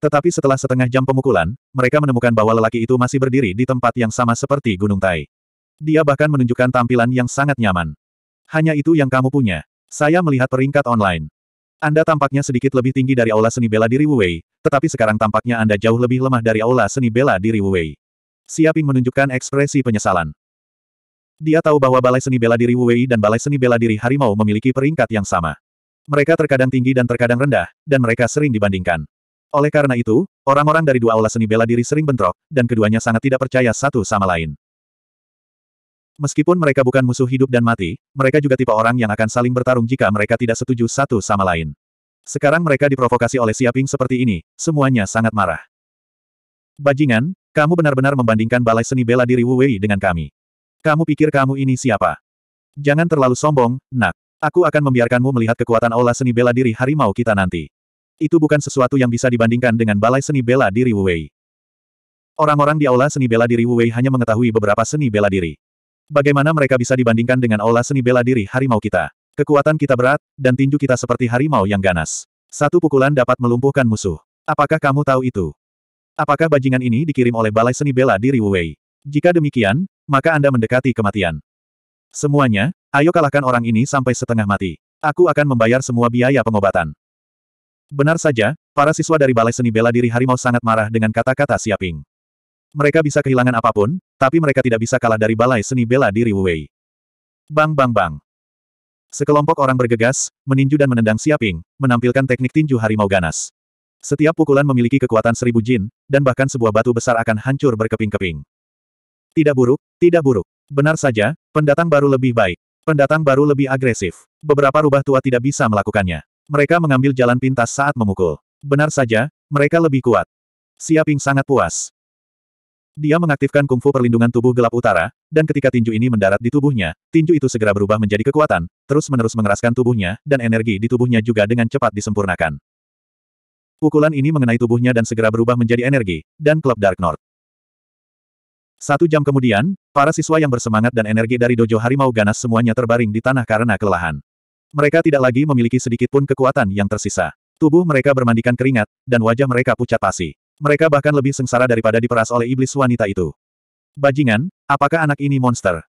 Tetapi setelah setengah jam pemukulan, mereka menemukan bahwa lelaki itu masih berdiri di tempat yang sama seperti Gunung Tai. Dia bahkan menunjukkan tampilan yang sangat nyaman. Hanya itu yang kamu punya. Saya melihat peringkat online. Anda tampaknya sedikit lebih tinggi dari aula seni bela diri Wu Wei, tetapi sekarang tampaknya Anda jauh lebih lemah dari aula seni bela diri Wu Wei. Siaping menunjukkan ekspresi penyesalan. Dia tahu bahwa Balai Seni Bela Diri Wu Wei dan Balai Seni Bela Diri Harimau memiliki peringkat yang sama. Mereka terkadang tinggi dan terkadang rendah, dan mereka sering dibandingkan. Oleh karena itu, orang-orang dari dua aula seni bela diri sering bentrok, dan keduanya sangat tidak percaya satu sama lain. Meskipun mereka bukan musuh hidup dan mati, mereka juga tipe orang yang akan saling bertarung jika mereka tidak setuju satu sama lain. Sekarang mereka diprovokasi oleh Siaping seperti ini, semuanya sangat marah. Bajingan, kamu benar-benar membandingkan balai seni bela diri Wu Wei dengan kami. Kamu pikir kamu ini siapa? Jangan terlalu sombong, nak. Aku akan membiarkanmu melihat kekuatan aula seni bela diri harimau kita nanti. Itu bukan sesuatu yang bisa dibandingkan dengan balai seni bela diri Wu Wei. Orang-orang di aula seni bela diri Wu Wei hanya mengetahui beberapa seni bela diri. Bagaimana mereka bisa dibandingkan dengan aula seni bela diri harimau kita? Kekuatan kita berat, dan tinju kita seperti harimau yang ganas. Satu pukulan dapat melumpuhkan musuh. Apakah kamu tahu itu? Apakah bajingan ini dikirim oleh Balai Seni Bela Diri Wuwei? Jika demikian, maka Anda mendekati kematian. Semuanya, ayo kalahkan orang ini sampai setengah mati. Aku akan membayar semua biaya pengobatan. Benar saja, para siswa dari Balai Seni Bela Diri Harimau sangat marah dengan kata-kata Siaping. Mereka bisa kehilangan apapun, tapi mereka tidak bisa kalah dari balai seni bela diri Wu Wei. Bang bang bang. Sekelompok orang bergegas, meninju dan menendang Siaping, menampilkan teknik tinju harimau ganas. Setiap pukulan memiliki kekuatan seribu jin, dan bahkan sebuah batu besar akan hancur berkeping-keping. Tidak buruk, tidak buruk. Benar saja, pendatang baru lebih baik. Pendatang baru lebih agresif. Beberapa rubah tua tidak bisa melakukannya. Mereka mengambil jalan pintas saat memukul. Benar saja, mereka lebih kuat. Siaping sangat puas. Dia mengaktifkan kungfu perlindungan tubuh gelap utara, dan ketika tinju ini mendarat di tubuhnya, tinju itu segera berubah menjadi kekuatan, terus-menerus mengeraskan tubuhnya, dan energi di tubuhnya juga dengan cepat disempurnakan. Pukulan ini mengenai tubuhnya dan segera berubah menjadi energi, dan klub Dark North. Satu jam kemudian, para siswa yang bersemangat dan energi dari Dojo Harimau Ganas semuanya terbaring di tanah karena kelelahan. Mereka tidak lagi memiliki sedikit pun kekuatan yang tersisa. Tubuh mereka bermandikan keringat, dan wajah mereka pucat pasi. Mereka bahkan lebih sengsara daripada diperas oleh iblis wanita itu. Bajingan, apakah anak ini monster?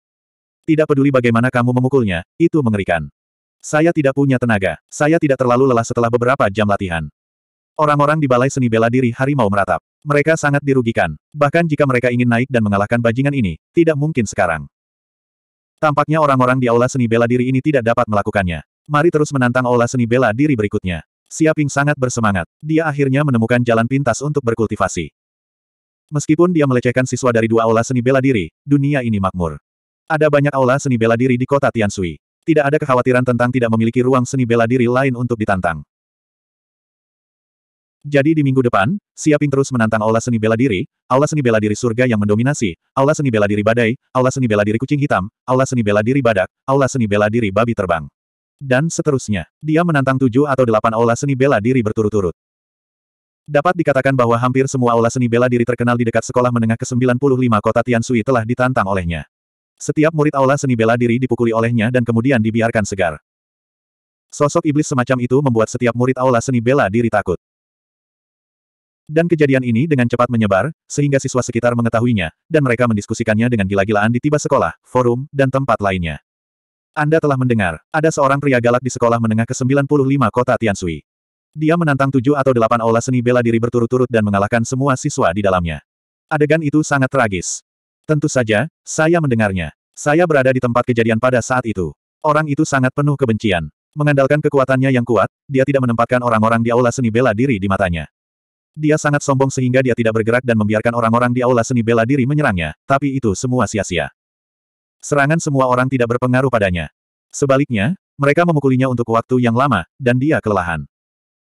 Tidak peduli bagaimana kamu memukulnya, itu mengerikan. Saya tidak punya tenaga, saya tidak terlalu lelah setelah beberapa jam latihan. Orang-orang di Balai Seni Bela Diri Harimau meratap. Mereka sangat dirugikan. Bahkan jika mereka ingin naik dan mengalahkan bajingan ini, tidak mungkin sekarang. Tampaknya orang-orang di Aula Seni Bela Diri ini tidak dapat melakukannya. Mari terus menantang Aula Seni Bela Diri berikutnya. Siaping sangat bersemangat. Dia akhirnya menemukan jalan pintas untuk berkultivasi. Meskipun dia melecehkan siswa dari dua aula seni bela diri, dunia ini makmur. Ada banyak aula seni bela diri di kota Tiansui. Tidak ada kekhawatiran tentang tidak memiliki ruang seni bela diri lain untuk ditantang. Jadi di minggu depan, Siaping terus menantang aula seni bela diri, aula seni bela diri surga yang mendominasi, aula seni bela diri badai, aula seni bela diri kucing hitam, aula seni bela diri badak, aula seni bela diri babi terbang. Dan seterusnya. Dia menantang tujuh atau delapan aula seni bela diri berturut-turut. Dapat dikatakan bahwa hampir semua aula seni bela diri terkenal di dekat sekolah menengah ke-95 kota Tiansui telah ditantang olehnya. Setiap murid aula seni bela diri dipukuli olehnya dan kemudian dibiarkan segar. Sosok iblis semacam itu membuat setiap murid aula seni bela diri takut. Dan kejadian ini dengan cepat menyebar, sehingga siswa sekitar mengetahuinya, dan mereka mendiskusikannya dengan gila-gilaan di tiba sekolah, forum, dan tempat lainnya. Anda telah mendengar, ada seorang pria galak di sekolah menengah ke-95 kota Tiansui. Dia menantang tujuh atau delapan olah seni bela diri berturut-turut dan mengalahkan semua siswa di dalamnya. Adegan itu sangat tragis. Tentu saja, saya mendengarnya. Saya berada di tempat kejadian pada saat itu. Orang itu sangat penuh kebencian. Mengandalkan kekuatannya yang kuat, dia tidak menempatkan orang-orang di aula seni bela diri di matanya. Dia sangat sombong sehingga dia tidak bergerak dan membiarkan orang-orang di aula seni bela diri menyerangnya, tapi itu semua sia-sia. Serangan semua orang tidak berpengaruh padanya. Sebaliknya, mereka memukulinya untuk waktu yang lama, dan dia kelelahan.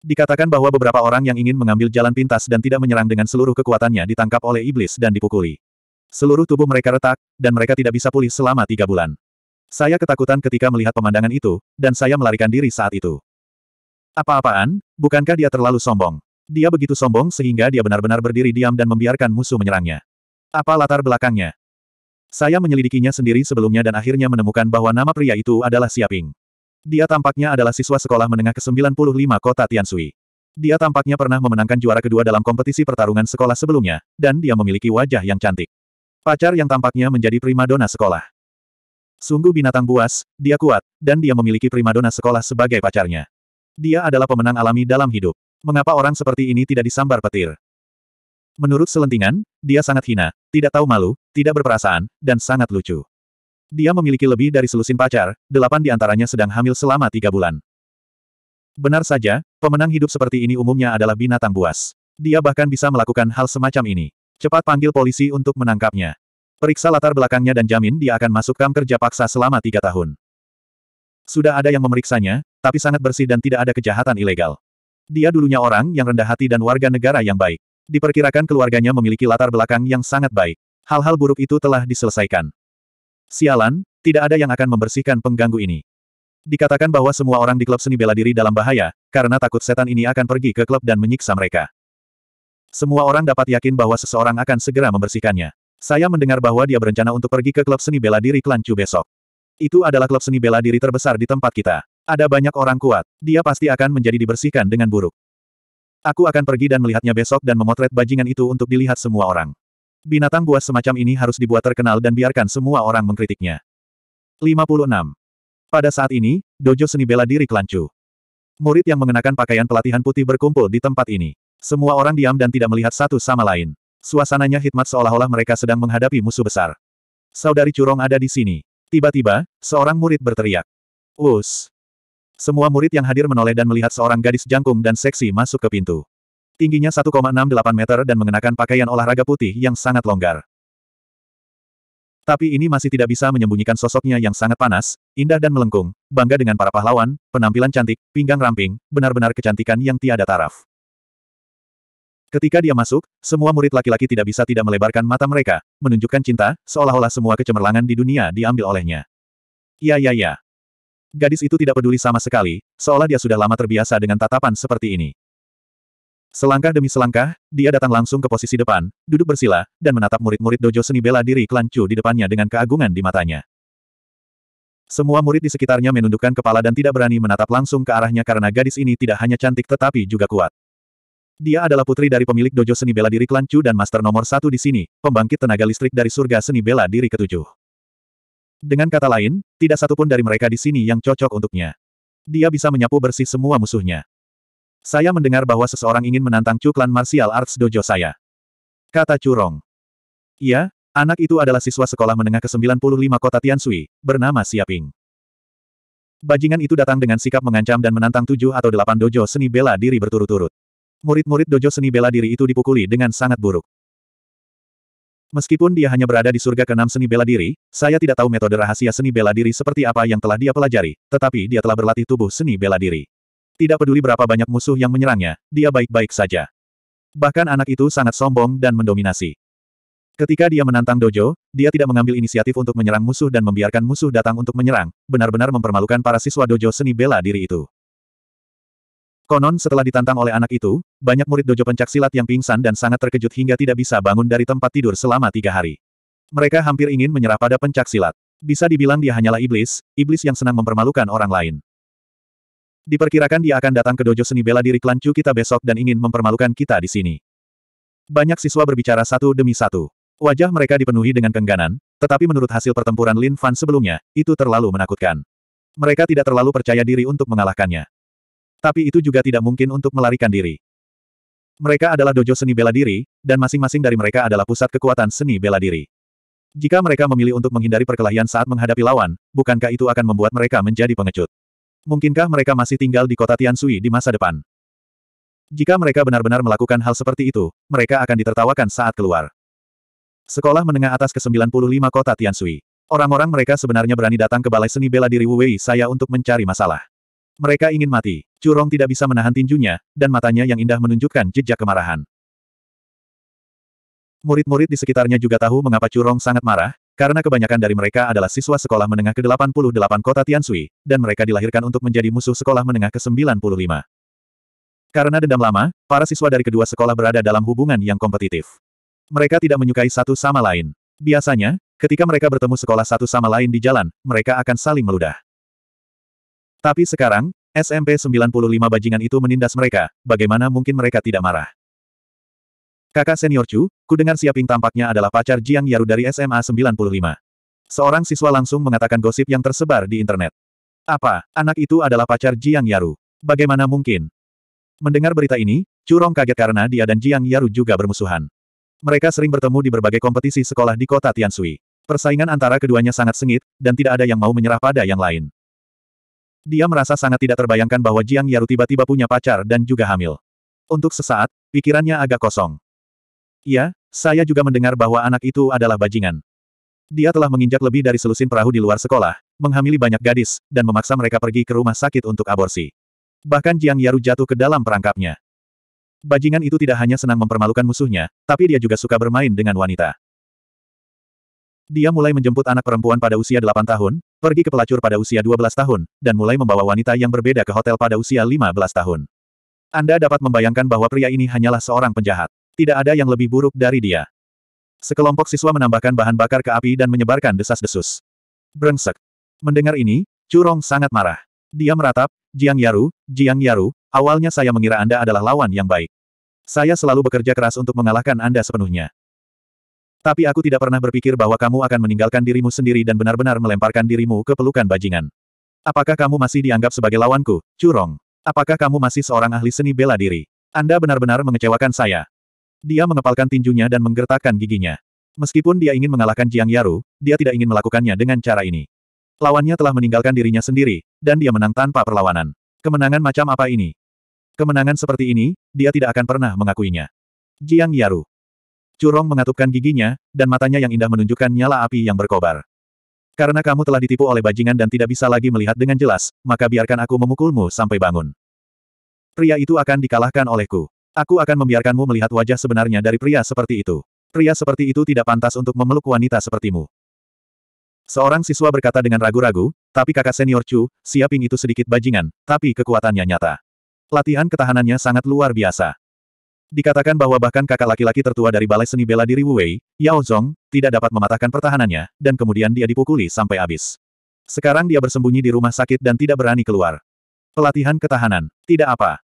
Dikatakan bahwa beberapa orang yang ingin mengambil jalan pintas dan tidak menyerang dengan seluruh kekuatannya ditangkap oleh iblis dan dipukuli. Seluruh tubuh mereka retak, dan mereka tidak bisa pulih selama tiga bulan. Saya ketakutan ketika melihat pemandangan itu, dan saya melarikan diri saat itu. Apa-apaan, bukankah dia terlalu sombong? Dia begitu sombong sehingga dia benar-benar berdiri diam dan membiarkan musuh menyerangnya. Apa latar belakangnya? Saya menyelidikinya sendiri sebelumnya dan akhirnya menemukan bahwa nama pria itu adalah Siaping. Dia tampaknya adalah siswa sekolah menengah ke-95 kota Tiansui. Dia tampaknya pernah memenangkan juara kedua dalam kompetisi pertarungan sekolah sebelumnya, dan dia memiliki wajah yang cantik. Pacar yang tampaknya menjadi primadona sekolah. Sungguh binatang buas, dia kuat, dan dia memiliki primadona sekolah sebagai pacarnya. Dia adalah pemenang alami dalam hidup. Mengapa orang seperti ini tidak disambar petir? Menurut selentingan, dia sangat hina, tidak tahu malu, tidak berperasaan, dan sangat lucu. Dia memiliki lebih dari selusin pacar, delapan di antaranya sedang hamil selama tiga bulan. Benar saja, pemenang hidup seperti ini umumnya adalah binatang buas. Dia bahkan bisa melakukan hal semacam ini. Cepat panggil polisi untuk menangkapnya. Periksa latar belakangnya dan jamin dia akan masuk kam kerja paksa selama tiga tahun. Sudah ada yang memeriksanya, tapi sangat bersih dan tidak ada kejahatan ilegal. Dia dulunya orang yang rendah hati dan warga negara yang baik. Diperkirakan keluarganya memiliki latar belakang yang sangat baik hal-hal buruk itu telah diselesaikan. Sialan, tidak ada yang akan membersihkan pengganggu ini. Dikatakan bahwa semua orang di klub seni bela diri dalam bahaya, karena takut setan ini akan pergi ke klub dan menyiksa mereka. Semua orang dapat yakin bahwa seseorang akan segera membersihkannya. Saya mendengar bahwa dia berencana untuk pergi ke klub seni bela diri Klan Klancu besok. Itu adalah klub seni bela diri terbesar di tempat kita. Ada banyak orang kuat. Dia pasti akan menjadi dibersihkan dengan buruk. Aku akan pergi dan melihatnya besok dan memotret bajingan itu untuk dilihat semua orang. Binatang buas semacam ini harus dibuat terkenal dan biarkan semua orang mengkritiknya. 56. Pada saat ini, dojo seni bela diri kelancu. Murid yang mengenakan pakaian pelatihan putih berkumpul di tempat ini. Semua orang diam dan tidak melihat satu sama lain. Suasananya hikmat seolah-olah mereka sedang menghadapi musuh besar. Saudari Curong ada di sini. Tiba-tiba, seorang murid berteriak. Us! Semua murid yang hadir menoleh dan melihat seorang gadis jangkung dan seksi masuk ke pintu. Tingginya 1,68 meter dan mengenakan pakaian olahraga putih yang sangat longgar. Tapi ini masih tidak bisa menyembunyikan sosoknya yang sangat panas, indah dan melengkung, bangga dengan para pahlawan, penampilan cantik, pinggang ramping, benar-benar kecantikan yang tiada taraf. Ketika dia masuk, semua murid laki-laki tidak bisa tidak melebarkan mata mereka, menunjukkan cinta, seolah-olah semua kecemerlangan di dunia diambil olehnya. Ya ya ya. Gadis itu tidak peduli sama sekali, seolah dia sudah lama terbiasa dengan tatapan seperti ini. Selangkah demi selangkah, dia datang langsung ke posisi depan, duduk bersila, dan menatap murid-murid dojo seni bela diri klan Chu di depannya dengan keagungan di matanya. Semua murid di sekitarnya menundukkan kepala dan tidak berani menatap langsung ke arahnya karena gadis ini tidak hanya cantik tetapi juga kuat. Dia adalah putri dari pemilik dojo seni bela diri klan Chu dan master nomor satu di sini, pembangkit tenaga listrik dari surga seni bela diri ketujuh. Dengan kata lain, tidak satupun dari mereka di sini yang cocok untuknya. Dia bisa menyapu bersih semua musuhnya. Saya mendengar bahwa seseorang ingin menantang cuklan martial arts dojo saya. Kata Curong. Iya, anak itu adalah siswa sekolah menengah ke-95 kota Tiansui, bernama Siaping. Bajingan itu datang dengan sikap mengancam dan menantang tujuh atau delapan dojo seni bela diri berturut-turut. Murid-murid dojo seni bela diri itu dipukuli dengan sangat buruk. Meskipun dia hanya berada di surga keenam seni bela diri, saya tidak tahu metode rahasia seni bela diri seperti apa yang telah dia pelajari, tetapi dia telah berlatih tubuh seni bela diri. Tidak peduli berapa banyak musuh yang menyerangnya, dia baik-baik saja. Bahkan anak itu sangat sombong dan mendominasi. Ketika dia menantang dojo, dia tidak mengambil inisiatif untuk menyerang musuh dan membiarkan musuh datang untuk menyerang, benar-benar mempermalukan para siswa dojo seni bela diri itu. Konon setelah ditantang oleh anak itu, banyak murid dojo pencak silat yang pingsan dan sangat terkejut hingga tidak bisa bangun dari tempat tidur selama tiga hari. Mereka hampir ingin menyerah pada pencak silat. Bisa dibilang dia hanyalah iblis, iblis yang senang mempermalukan orang lain. Diperkirakan dia akan datang ke dojo seni bela diri klan Chu kita besok dan ingin mempermalukan kita di sini. Banyak siswa berbicara satu demi satu. Wajah mereka dipenuhi dengan kengganan, tetapi menurut hasil pertempuran Lin Fan sebelumnya, itu terlalu menakutkan. Mereka tidak terlalu percaya diri untuk mengalahkannya. Tapi itu juga tidak mungkin untuk melarikan diri. Mereka adalah dojo seni bela diri, dan masing-masing dari mereka adalah pusat kekuatan seni bela diri. Jika mereka memilih untuk menghindari perkelahian saat menghadapi lawan, bukankah itu akan membuat mereka menjadi pengecut? mungkinkah mereka masih tinggal di kota Tiansui di masa depan? Jika mereka benar-benar melakukan hal seperti itu, mereka akan ditertawakan saat keluar. Sekolah menengah atas ke-95 kota Tiansui. Orang-orang mereka sebenarnya berani datang ke Balai Seni Bela Diri Wuwei saya untuk mencari masalah. Mereka ingin mati. Curong tidak bisa menahan tinjunya, dan matanya yang indah menunjukkan jejak kemarahan. Murid-murid di sekitarnya juga tahu mengapa Curong sangat marah, karena kebanyakan dari mereka adalah siswa sekolah menengah ke-88 kota Tiansui, dan mereka dilahirkan untuk menjadi musuh sekolah menengah ke-95. Karena dendam lama, para siswa dari kedua sekolah berada dalam hubungan yang kompetitif. Mereka tidak menyukai satu sama lain. Biasanya, ketika mereka bertemu sekolah satu sama lain di jalan, mereka akan saling meludah. Tapi sekarang, SMP 95 bajingan itu menindas mereka, bagaimana mungkin mereka tidak marah? Kakak senior Chu, ku kudengar Siaping tampaknya adalah pacar Jiang Yaru dari SMA 95. Seorang siswa langsung mengatakan gosip yang tersebar di internet. Apa, anak itu adalah pacar Jiang Yaru? Bagaimana mungkin? Mendengar berita ini, Curong kaget karena dia dan Jiang Yaru juga bermusuhan. Mereka sering bertemu di berbagai kompetisi sekolah di kota Tiansui. Persaingan antara keduanya sangat sengit, dan tidak ada yang mau menyerah pada yang lain. Dia merasa sangat tidak terbayangkan bahwa Jiang Yaru tiba-tiba punya pacar dan juga hamil. Untuk sesaat, pikirannya agak kosong. Ya, saya juga mendengar bahwa anak itu adalah bajingan. Dia telah menginjak lebih dari selusin perahu di luar sekolah, menghamili banyak gadis, dan memaksa mereka pergi ke rumah sakit untuk aborsi. Bahkan Jiang Yaru jatuh ke dalam perangkapnya. Bajingan itu tidak hanya senang mempermalukan musuhnya, tapi dia juga suka bermain dengan wanita. Dia mulai menjemput anak perempuan pada usia 8 tahun, pergi ke pelacur pada usia 12 tahun, dan mulai membawa wanita yang berbeda ke hotel pada usia 15 tahun. Anda dapat membayangkan bahwa pria ini hanyalah seorang penjahat. Tidak ada yang lebih buruk dari dia. Sekelompok siswa menambahkan bahan bakar ke api dan menyebarkan desas-desus. Brengsek. Mendengar ini, Curong sangat marah. Dia meratap, Jiang Yaru, Jiang Yaru, awalnya saya mengira Anda adalah lawan yang baik. Saya selalu bekerja keras untuk mengalahkan Anda sepenuhnya. Tapi aku tidak pernah berpikir bahwa kamu akan meninggalkan dirimu sendiri dan benar-benar melemparkan dirimu ke pelukan bajingan. Apakah kamu masih dianggap sebagai lawanku, Curong? Apakah kamu masih seorang ahli seni bela diri? Anda benar-benar mengecewakan saya. Dia mengepalkan tinjunya dan menggertakkan giginya. Meskipun dia ingin mengalahkan Jiang Yaru, dia tidak ingin melakukannya dengan cara ini. Lawannya telah meninggalkan dirinya sendiri, dan dia menang tanpa perlawanan. Kemenangan macam apa ini? Kemenangan seperti ini, dia tidak akan pernah mengakuinya. Jiang Yaru. Curong mengatupkan giginya, dan matanya yang indah menunjukkan nyala api yang berkobar. Karena kamu telah ditipu oleh bajingan dan tidak bisa lagi melihat dengan jelas, maka biarkan aku memukulmu sampai bangun. Pria itu akan dikalahkan olehku. Aku akan membiarkanmu melihat wajah sebenarnya dari pria seperti itu. Pria seperti itu tidak pantas untuk memeluk wanita sepertimu. Seorang siswa berkata dengan ragu-ragu, tapi kakak senior Chu, Siaping itu sedikit bajingan, tapi kekuatannya nyata. Latihan ketahanannya sangat luar biasa. Dikatakan bahwa bahkan kakak laki-laki tertua dari Balai Seni Bela Diri Wuwei, Yao Zhong, tidak dapat mematahkan pertahanannya, dan kemudian dia dipukuli sampai habis. Sekarang dia bersembunyi di rumah sakit dan tidak berani keluar. Pelatihan ketahanan, tidak apa.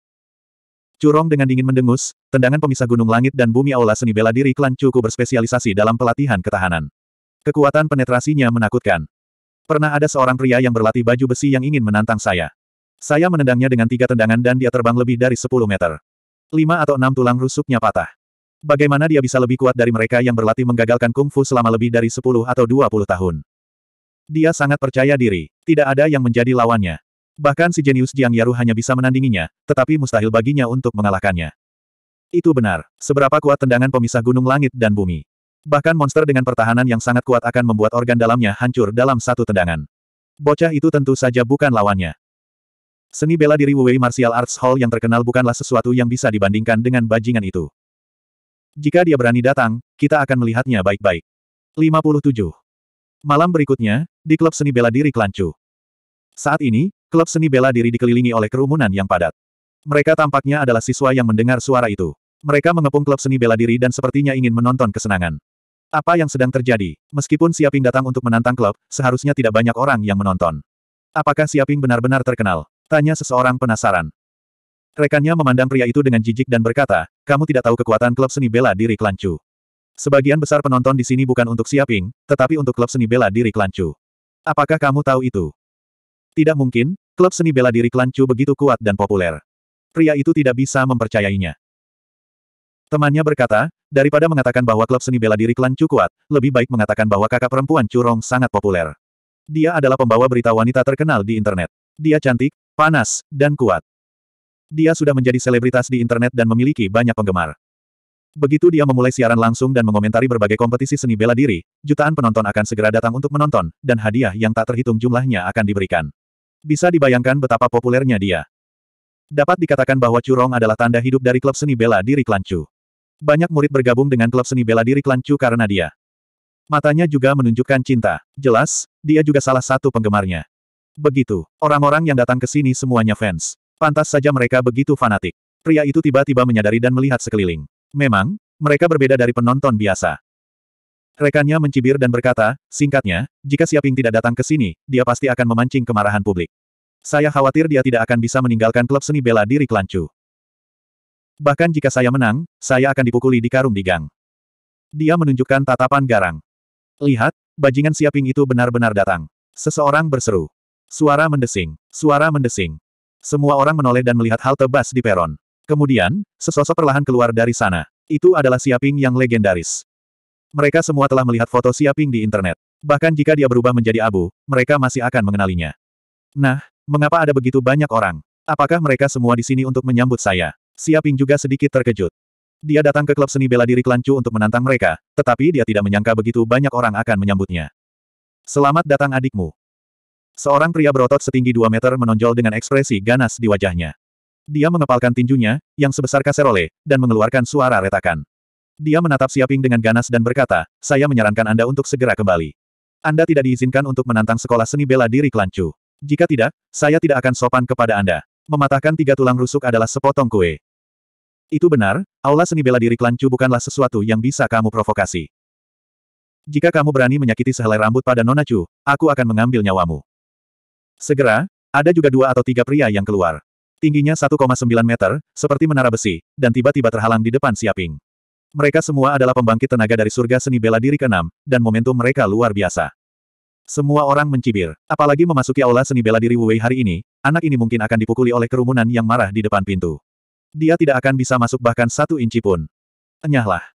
Curong dengan dingin mendengus, tendangan pemisah gunung langit dan bumi aula seni bela diri klan Cuku berspesialisasi dalam pelatihan ketahanan. Kekuatan penetrasinya menakutkan. Pernah ada seorang pria yang berlatih baju besi yang ingin menantang saya. Saya menendangnya dengan tiga tendangan dan dia terbang lebih dari 10 meter. Lima atau enam tulang rusuknya patah. Bagaimana dia bisa lebih kuat dari mereka yang berlatih menggagalkan kungfu selama lebih dari 10 atau 20 tahun? Dia sangat percaya diri. Tidak ada yang menjadi lawannya. Bahkan si jenius Jiang Yaru hanya bisa menandinginya, tetapi mustahil baginya untuk mengalahkannya. Itu benar. Seberapa kuat tendangan pemisah gunung langit dan bumi. Bahkan monster dengan pertahanan yang sangat kuat akan membuat organ dalamnya hancur dalam satu tendangan. Bocah itu tentu saja bukan lawannya. Seni bela diri Wuwei Martial Arts Hall yang terkenal bukanlah sesuatu yang bisa dibandingkan dengan bajingan itu. Jika dia berani datang, kita akan melihatnya baik-baik. 57. Malam berikutnya, di klub seni bela diri Klancu. Saat ini, Klub seni bela diri dikelilingi oleh kerumunan yang padat. Mereka tampaknya adalah siswa yang mendengar suara itu. Mereka mengepung klub seni bela diri dan sepertinya ingin menonton kesenangan. Apa yang sedang terjadi? Meskipun Siaping datang untuk menantang klub, seharusnya tidak banyak orang yang menonton. Apakah Siaping benar-benar terkenal? Tanya seseorang penasaran. Rekannya memandang pria itu dengan jijik dan berkata, kamu tidak tahu kekuatan klub seni bela diri Kelancu. Sebagian besar penonton di sini bukan untuk Siaping, tetapi untuk klub seni bela diri Kelancu. Apakah kamu tahu itu? Tidak mungkin, Klub seni bela diri klan Chu begitu kuat dan populer. Pria itu tidak bisa mempercayainya. Temannya berkata, daripada mengatakan bahwa klub seni bela diri klan Chu kuat, lebih baik mengatakan bahwa kakak perempuan Chu Rong sangat populer. Dia adalah pembawa berita wanita terkenal di internet. Dia cantik, panas, dan kuat. Dia sudah menjadi selebritas di internet dan memiliki banyak penggemar. Begitu dia memulai siaran langsung dan mengomentari berbagai kompetisi seni bela diri, jutaan penonton akan segera datang untuk menonton, dan hadiah yang tak terhitung jumlahnya akan diberikan. Bisa dibayangkan betapa populernya dia. Dapat dikatakan bahwa Curong adalah tanda hidup dari klub seni bela diri Klancu. Banyak murid bergabung dengan klub seni bela diri Klancu karena dia. Matanya juga menunjukkan cinta. Jelas, dia juga salah satu penggemarnya. Begitu, orang-orang yang datang ke sini semuanya fans. Pantas saja mereka begitu fanatik. Pria itu tiba-tiba menyadari dan melihat sekeliling. Memang, mereka berbeda dari penonton biasa. Rekannya mencibir dan berkata, singkatnya, jika Siaping tidak datang ke sini, dia pasti akan memancing kemarahan publik. Saya khawatir dia tidak akan bisa meninggalkan klub seni bela diri Kelancu. Bahkan jika saya menang, saya akan dipukuli di karung di gang. Dia menunjukkan tatapan garang. Lihat, bajingan Siaping itu benar-benar datang. Seseorang berseru. Suara mendesing. Suara mendesing. Semua orang menoleh dan melihat halte bus di peron. Kemudian, sesosok perlahan keluar dari sana. Itu adalah Siaping yang legendaris. Mereka semua telah melihat foto Siaping di internet. Bahkan jika dia berubah menjadi abu, mereka masih akan mengenalinya. Nah, mengapa ada begitu banyak orang? Apakah mereka semua di sini untuk menyambut saya? Siaping juga sedikit terkejut. Dia datang ke klub seni bela diri Klancu untuk menantang mereka, tetapi dia tidak menyangka begitu banyak orang akan menyambutnya. Selamat datang adikmu. Seorang pria berotot setinggi 2 meter menonjol dengan ekspresi ganas di wajahnya. Dia mengepalkan tinjunya, yang sebesar kaserole, dan mengeluarkan suara retakan. Dia menatap Siaping dengan ganas dan berkata, saya menyarankan Anda untuk segera kembali. Anda tidak diizinkan untuk menantang sekolah seni bela diri Klancu. Jika tidak, saya tidak akan sopan kepada Anda. Mematahkan tiga tulang rusuk adalah sepotong kue. Itu benar, aula seni bela diri Klancu bukanlah sesuatu yang bisa kamu provokasi. Jika kamu berani menyakiti sehelai rambut pada Nona Chu, aku akan mengambil nyawamu. Segera, ada juga dua atau tiga pria yang keluar. Tingginya 1,9 meter, seperti menara besi, dan tiba-tiba terhalang di depan Siaping. Mereka semua adalah pembangkit tenaga dari surga seni bela diri ke-6, dan momentum mereka luar biasa. Semua orang mencibir. Apalagi memasuki aula seni bela diri Wei hari ini, anak ini mungkin akan dipukuli oleh kerumunan yang marah di depan pintu. Dia tidak akan bisa masuk bahkan satu inci pun. Enyahlah.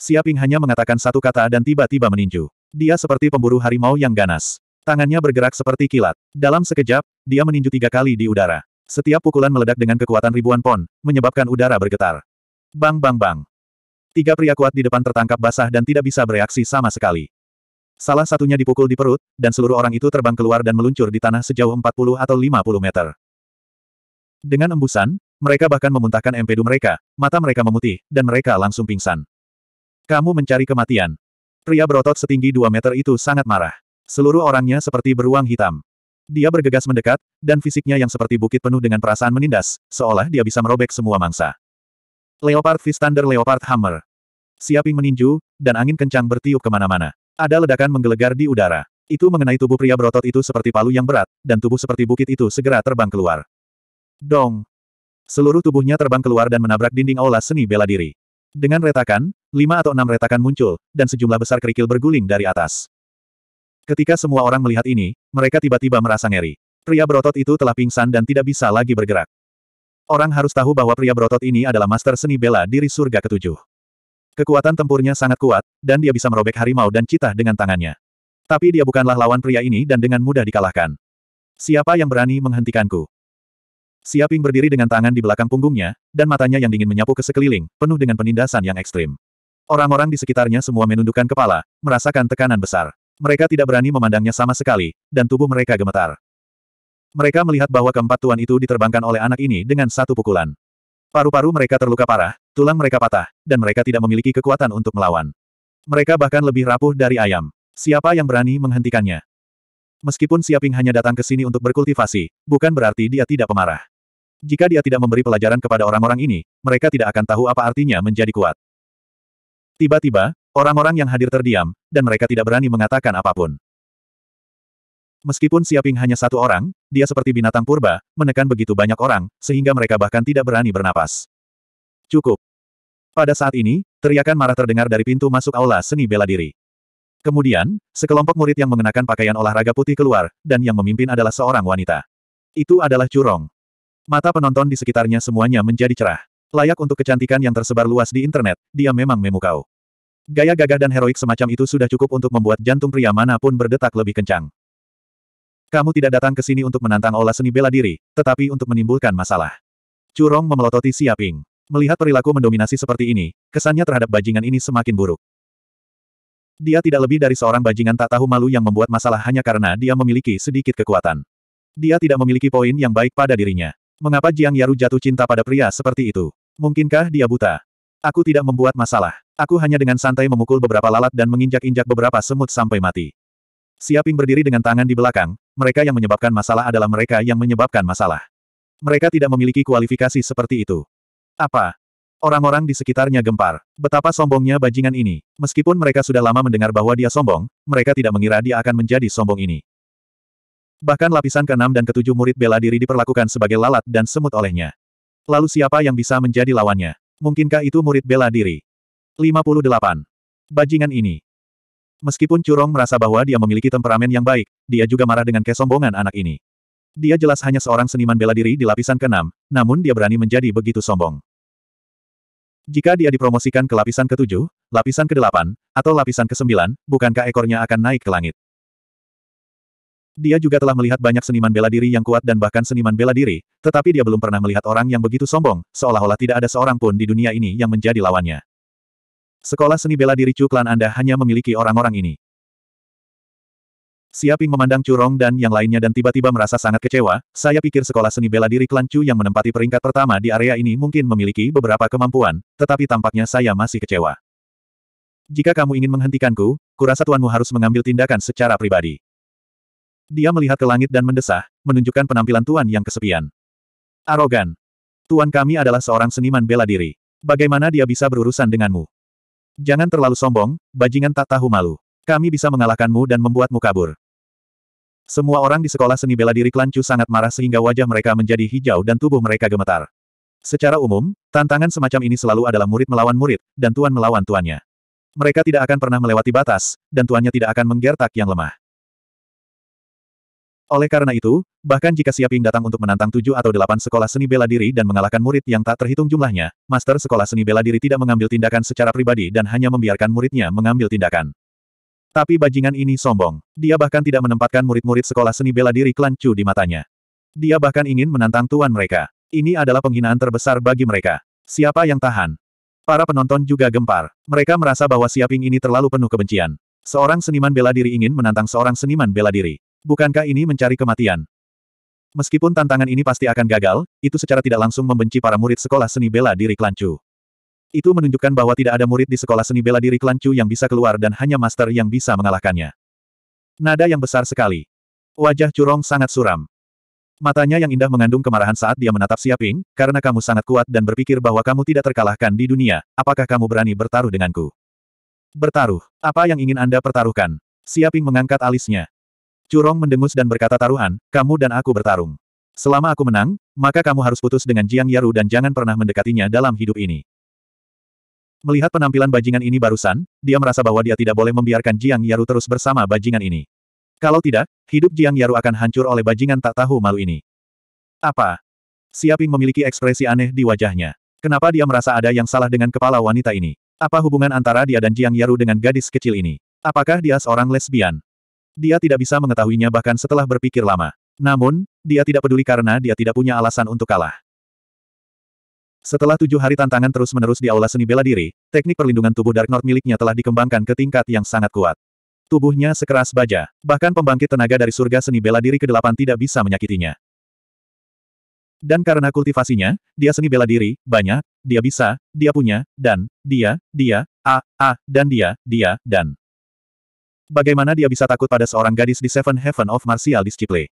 Siaping hanya mengatakan satu kata dan tiba-tiba meninju. Dia seperti pemburu harimau yang ganas. Tangannya bergerak seperti kilat. Dalam sekejap, dia meninju tiga kali di udara. Setiap pukulan meledak dengan kekuatan ribuan pon, menyebabkan udara bergetar. Bang bang bang. Tiga pria kuat di depan tertangkap basah dan tidak bisa bereaksi sama sekali. Salah satunya dipukul di perut, dan seluruh orang itu terbang keluar dan meluncur di tanah sejauh 40 atau 50 meter. Dengan embusan, mereka bahkan memuntahkan empedu mereka, mata mereka memutih, dan mereka langsung pingsan. Kamu mencari kematian. Pria berotot setinggi 2 meter itu sangat marah. Seluruh orangnya seperti beruang hitam. Dia bergegas mendekat, dan fisiknya yang seperti bukit penuh dengan perasaan menindas, seolah dia bisa merobek semua mangsa. Leopard Fist Thunder Leopard Hammer. Siaping meninju, dan angin kencang bertiup kemana-mana. Ada ledakan menggelegar di udara. Itu mengenai tubuh pria berotot itu seperti palu yang berat, dan tubuh seperti bukit itu segera terbang keluar. Dong! Seluruh tubuhnya terbang keluar dan menabrak dinding aula seni bela diri. Dengan retakan, lima atau enam retakan muncul, dan sejumlah besar kerikil berguling dari atas. Ketika semua orang melihat ini, mereka tiba-tiba merasa ngeri. Pria berotot itu telah pingsan dan tidak bisa lagi bergerak. Orang harus tahu bahwa pria berotot ini adalah master seni bela diri surga ketujuh. Kekuatan tempurnya sangat kuat, dan dia bisa merobek harimau dan citah dengan tangannya. Tapi dia bukanlah lawan pria ini dan dengan mudah dikalahkan. Siapa yang berani menghentikanku? Siaping berdiri dengan tangan di belakang punggungnya, dan matanya yang dingin menyapu ke sekeliling, penuh dengan penindasan yang ekstrim. Orang-orang di sekitarnya semua menundukkan kepala, merasakan tekanan besar. Mereka tidak berani memandangnya sama sekali, dan tubuh mereka gemetar. Mereka melihat bahwa keempat tuan itu diterbangkan oleh anak ini dengan satu pukulan. Paru-paru mereka terluka parah, tulang mereka patah, dan mereka tidak memiliki kekuatan untuk melawan. Mereka bahkan lebih rapuh dari ayam. Siapa yang berani menghentikannya? Meskipun Siaping hanya datang ke sini untuk berkultivasi, bukan berarti dia tidak pemarah. Jika dia tidak memberi pelajaran kepada orang-orang ini, mereka tidak akan tahu apa artinya menjadi kuat. Tiba-tiba, orang-orang yang hadir terdiam, dan mereka tidak berani mengatakan apapun. Meskipun Siaping hanya satu orang, dia seperti binatang purba, menekan begitu banyak orang, sehingga mereka bahkan tidak berani bernapas. Cukup. Pada saat ini, teriakan marah terdengar dari pintu masuk aula seni bela diri. Kemudian, sekelompok murid yang mengenakan pakaian olahraga putih keluar, dan yang memimpin adalah seorang wanita. Itu adalah Curong. Mata penonton di sekitarnya semuanya menjadi cerah. Layak untuk kecantikan yang tersebar luas di internet, dia memang memukau. Gaya gagah dan heroik semacam itu sudah cukup untuk membuat jantung pria manapun berdetak lebih kencang. Kamu tidak datang ke sini untuk menantang olah seni bela diri, tetapi untuk menimbulkan masalah. Curong memelototi Siaping. Melihat perilaku mendominasi seperti ini, kesannya terhadap bajingan ini semakin buruk. Dia tidak lebih dari seorang bajingan tak tahu malu yang membuat masalah hanya karena dia memiliki sedikit kekuatan. Dia tidak memiliki poin yang baik pada dirinya. Mengapa Jiang Yaru jatuh cinta pada pria seperti itu? Mungkinkah dia buta? Aku tidak membuat masalah. Aku hanya dengan santai memukul beberapa lalat dan menginjak-injak beberapa semut sampai mati. Siaping berdiri dengan tangan di belakang, mereka yang menyebabkan masalah adalah mereka yang menyebabkan masalah. Mereka tidak memiliki kualifikasi seperti itu. Apa? Orang-orang di sekitarnya gempar. Betapa sombongnya bajingan ini. Meskipun mereka sudah lama mendengar bahwa dia sombong, mereka tidak mengira dia akan menjadi sombong ini. Bahkan lapisan ke-6 dan ke-7 murid bela diri diperlakukan sebagai lalat dan semut olehnya. Lalu siapa yang bisa menjadi lawannya? Mungkinkah itu murid bela diri? 58. Bajingan ini. Meskipun Curong merasa bahwa dia memiliki temperamen yang baik, dia juga marah dengan kesombongan anak ini. Dia jelas hanya seorang seniman bela diri di lapisan keenam, namun dia berani menjadi begitu sombong. Jika dia dipromosikan ke lapisan ketujuh, lapisan kedelapan, atau lapisan kesembilan, bukankah ekornya akan naik ke langit? Dia juga telah melihat banyak seniman bela diri yang kuat dan bahkan seniman bela diri, tetapi dia belum pernah melihat orang yang begitu sombong, seolah-olah tidak ada seorang pun di dunia ini yang menjadi lawannya. Sekolah seni bela diri Chu klan Anda hanya memiliki orang-orang ini. Siaping memandang Curong dan yang lainnya dan tiba-tiba merasa sangat kecewa, saya pikir sekolah seni bela diri klan Chu yang menempati peringkat pertama di area ini mungkin memiliki beberapa kemampuan, tetapi tampaknya saya masih kecewa. Jika kamu ingin menghentikanku, kurasa tuanmu harus mengambil tindakan secara pribadi. Dia melihat ke langit dan mendesah, menunjukkan penampilan tuan yang kesepian. Arogan. Tuan kami adalah seorang seniman bela diri. Bagaimana dia bisa berurusan denganmu? Jangan terlalu sombong, bajingan tak tahu malu. Kami bisa mengalahkanmu dan membuatmu kabur. Semua orang di sekolah seni bela diri Klan sangat marah sehingga wajah mereka menjadi hijau dan tubuh mereka gemetar. Secara umum, tantangan semacam ini selalu adalah murid melawan murid, dan tuan melawan tuannya. Mereka tidak akan pernah melewati batas, dan tuannya tidak akan menggertak yang lemah. Oleh karena itu, bahkan jika Siaping datang untuk menantang tujuh atau delapan sekolah seni bela diri dan mengalahkan murid yang tak terhitung jumlahnya, master sekolah seni bela diri tidak mengambil tindakan secara pribadi dan hanya membiarkan muridnya mengambil tindakan. Tapi bajingan ini sombong. Dia bahkan tidak menempatkan murid-murid sekolah seni bela diri klan Chu di matanya. Dia bahkan ingin menantang tuan mereka. Ini adalah penghinaan terbesar bagi mereka. Siapa yang tahan? Para penonton juga gempar. Mereka merasa bahwa Siaping ini terlalu penuh kebencian. Seorang seniman bela diri ingin menantang seorang seniman bela diri. Bukankah ini mencari kematian? Meskipun tantangan ini pasti akan gagal, itu secara tidak langsung membenci para murid sekolah seni bela diri Klancu. Itu menunjukkan bahwa tidak ada murid di sekolah seni bela diri Klancu yang bisa keluar dan hanya master yang bisa mengalahkannya. Nada yang besar sekali. Wajah Curong sangat suram. Matanya yang indah mengandung kemarahan saat dia menatap Siaping, karena kamu sangat kuat dan berpikir bahwa kamu tidak terkalahkan di dunia, apakah kamu berani bertaruh denganku? Bertaruh. Apa yang ingin Anda pertaruhkan? Siaping mengangkat alisnya. Curong mendengus dan berkata taruhan, kamu dan aku bertarung. Selama aku menang, maka kamu harus putus dengan Jiang Yaru dan jangan pernah mendekatinya dalam hidup ini. Melihat penampilan bajingan ini barusan, dia merasa bahwa dia tidak boleh membiarkan Jiang Yaru terus bersama bajingan ini. Kalau tidak, hidup Jiang Yaru akan hancur oleh bajingan tak tahu malu ini. Apa? Siaping memiliki ekspresi aneh di wajahnya. Kenapa dia merasa ada yang salah dengan kepala wanita ini? Apa hubungan antara dia dan Jiang Yaru dengan gadis kecil ini? Apakah dia seorang lesbian? Dia tidak bisa mengetahuinya bahkan setelah berpikir lama. Namun, dia tidak peduli karena dia tidak punya alasan untuk kalah. Setelah tujuh hari tantangan terus-menerus di aula seni bela diri, teknik perlindungan tubuh Dark North miliknya telah dikembangkan ke tingkat yang sangat kuat. Tubuhnya sekeras baja, bahkan pembangkit tenaga dari surga seni bela diri ke-8 tidak bisa menyakitinya. Dan karena kultivasinya, dia seni bela diri, banyak, dia bisa, dia punya, dan, dia, dia, a, a, dan dia, dia, dan. Bagaimana dia bisa takut pada seorang gadis di Seven Heaven of Martial Discipline?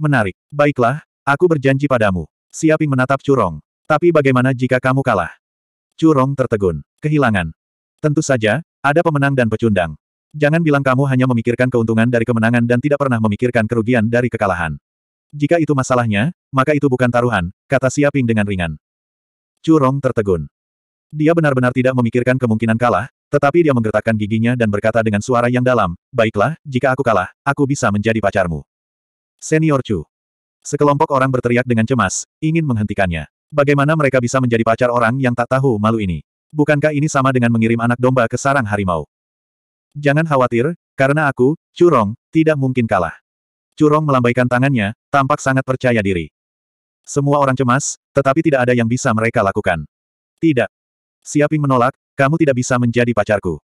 Menarik. Baiklah, aku berjanji padamu. Siaping menatap Curong. Tapi bagaimana jika kamu kalah? Curong tertegun. Kehilangan. Tentu saja, ada pemenang dan pecundang. Jangan bilang kamu hanya memikirkan keuntungan dari kemenangan dan tidak pernah memikirkan kerugian dari kekalahan. Jika itu masalahnya, maka itu bukan taruhan, kata Siaping dengan ringan. Curong tertegun. Dia benar-benar tidak memikirkan kemungkinan kalah, tetapi dia menggertakkan giginya dan berkata dengan suara yang dalam, Baiklah, jika aku kalah, aku bisa menjadi pacarmu. Senior Chu. Sekelompok orang berteriak dengan cemas, ingin menghentikannya. Bagaimana mereka bisa menjadi pacar orang yang tak tahu malu ini? Bukankah ini sama dengan mengirim anak domba ke sarang harimau? Jangan khawatir, karena aku, Curong, tidak mungkin kalah. Curong melambaikan tangannya, tampak sangat percaya diri. Semua orang cemas, tetapi tidak ada yang bisa mereka lakukan. Tidak. Siaping menolak, kamu tidak bisa menjadi pacarku.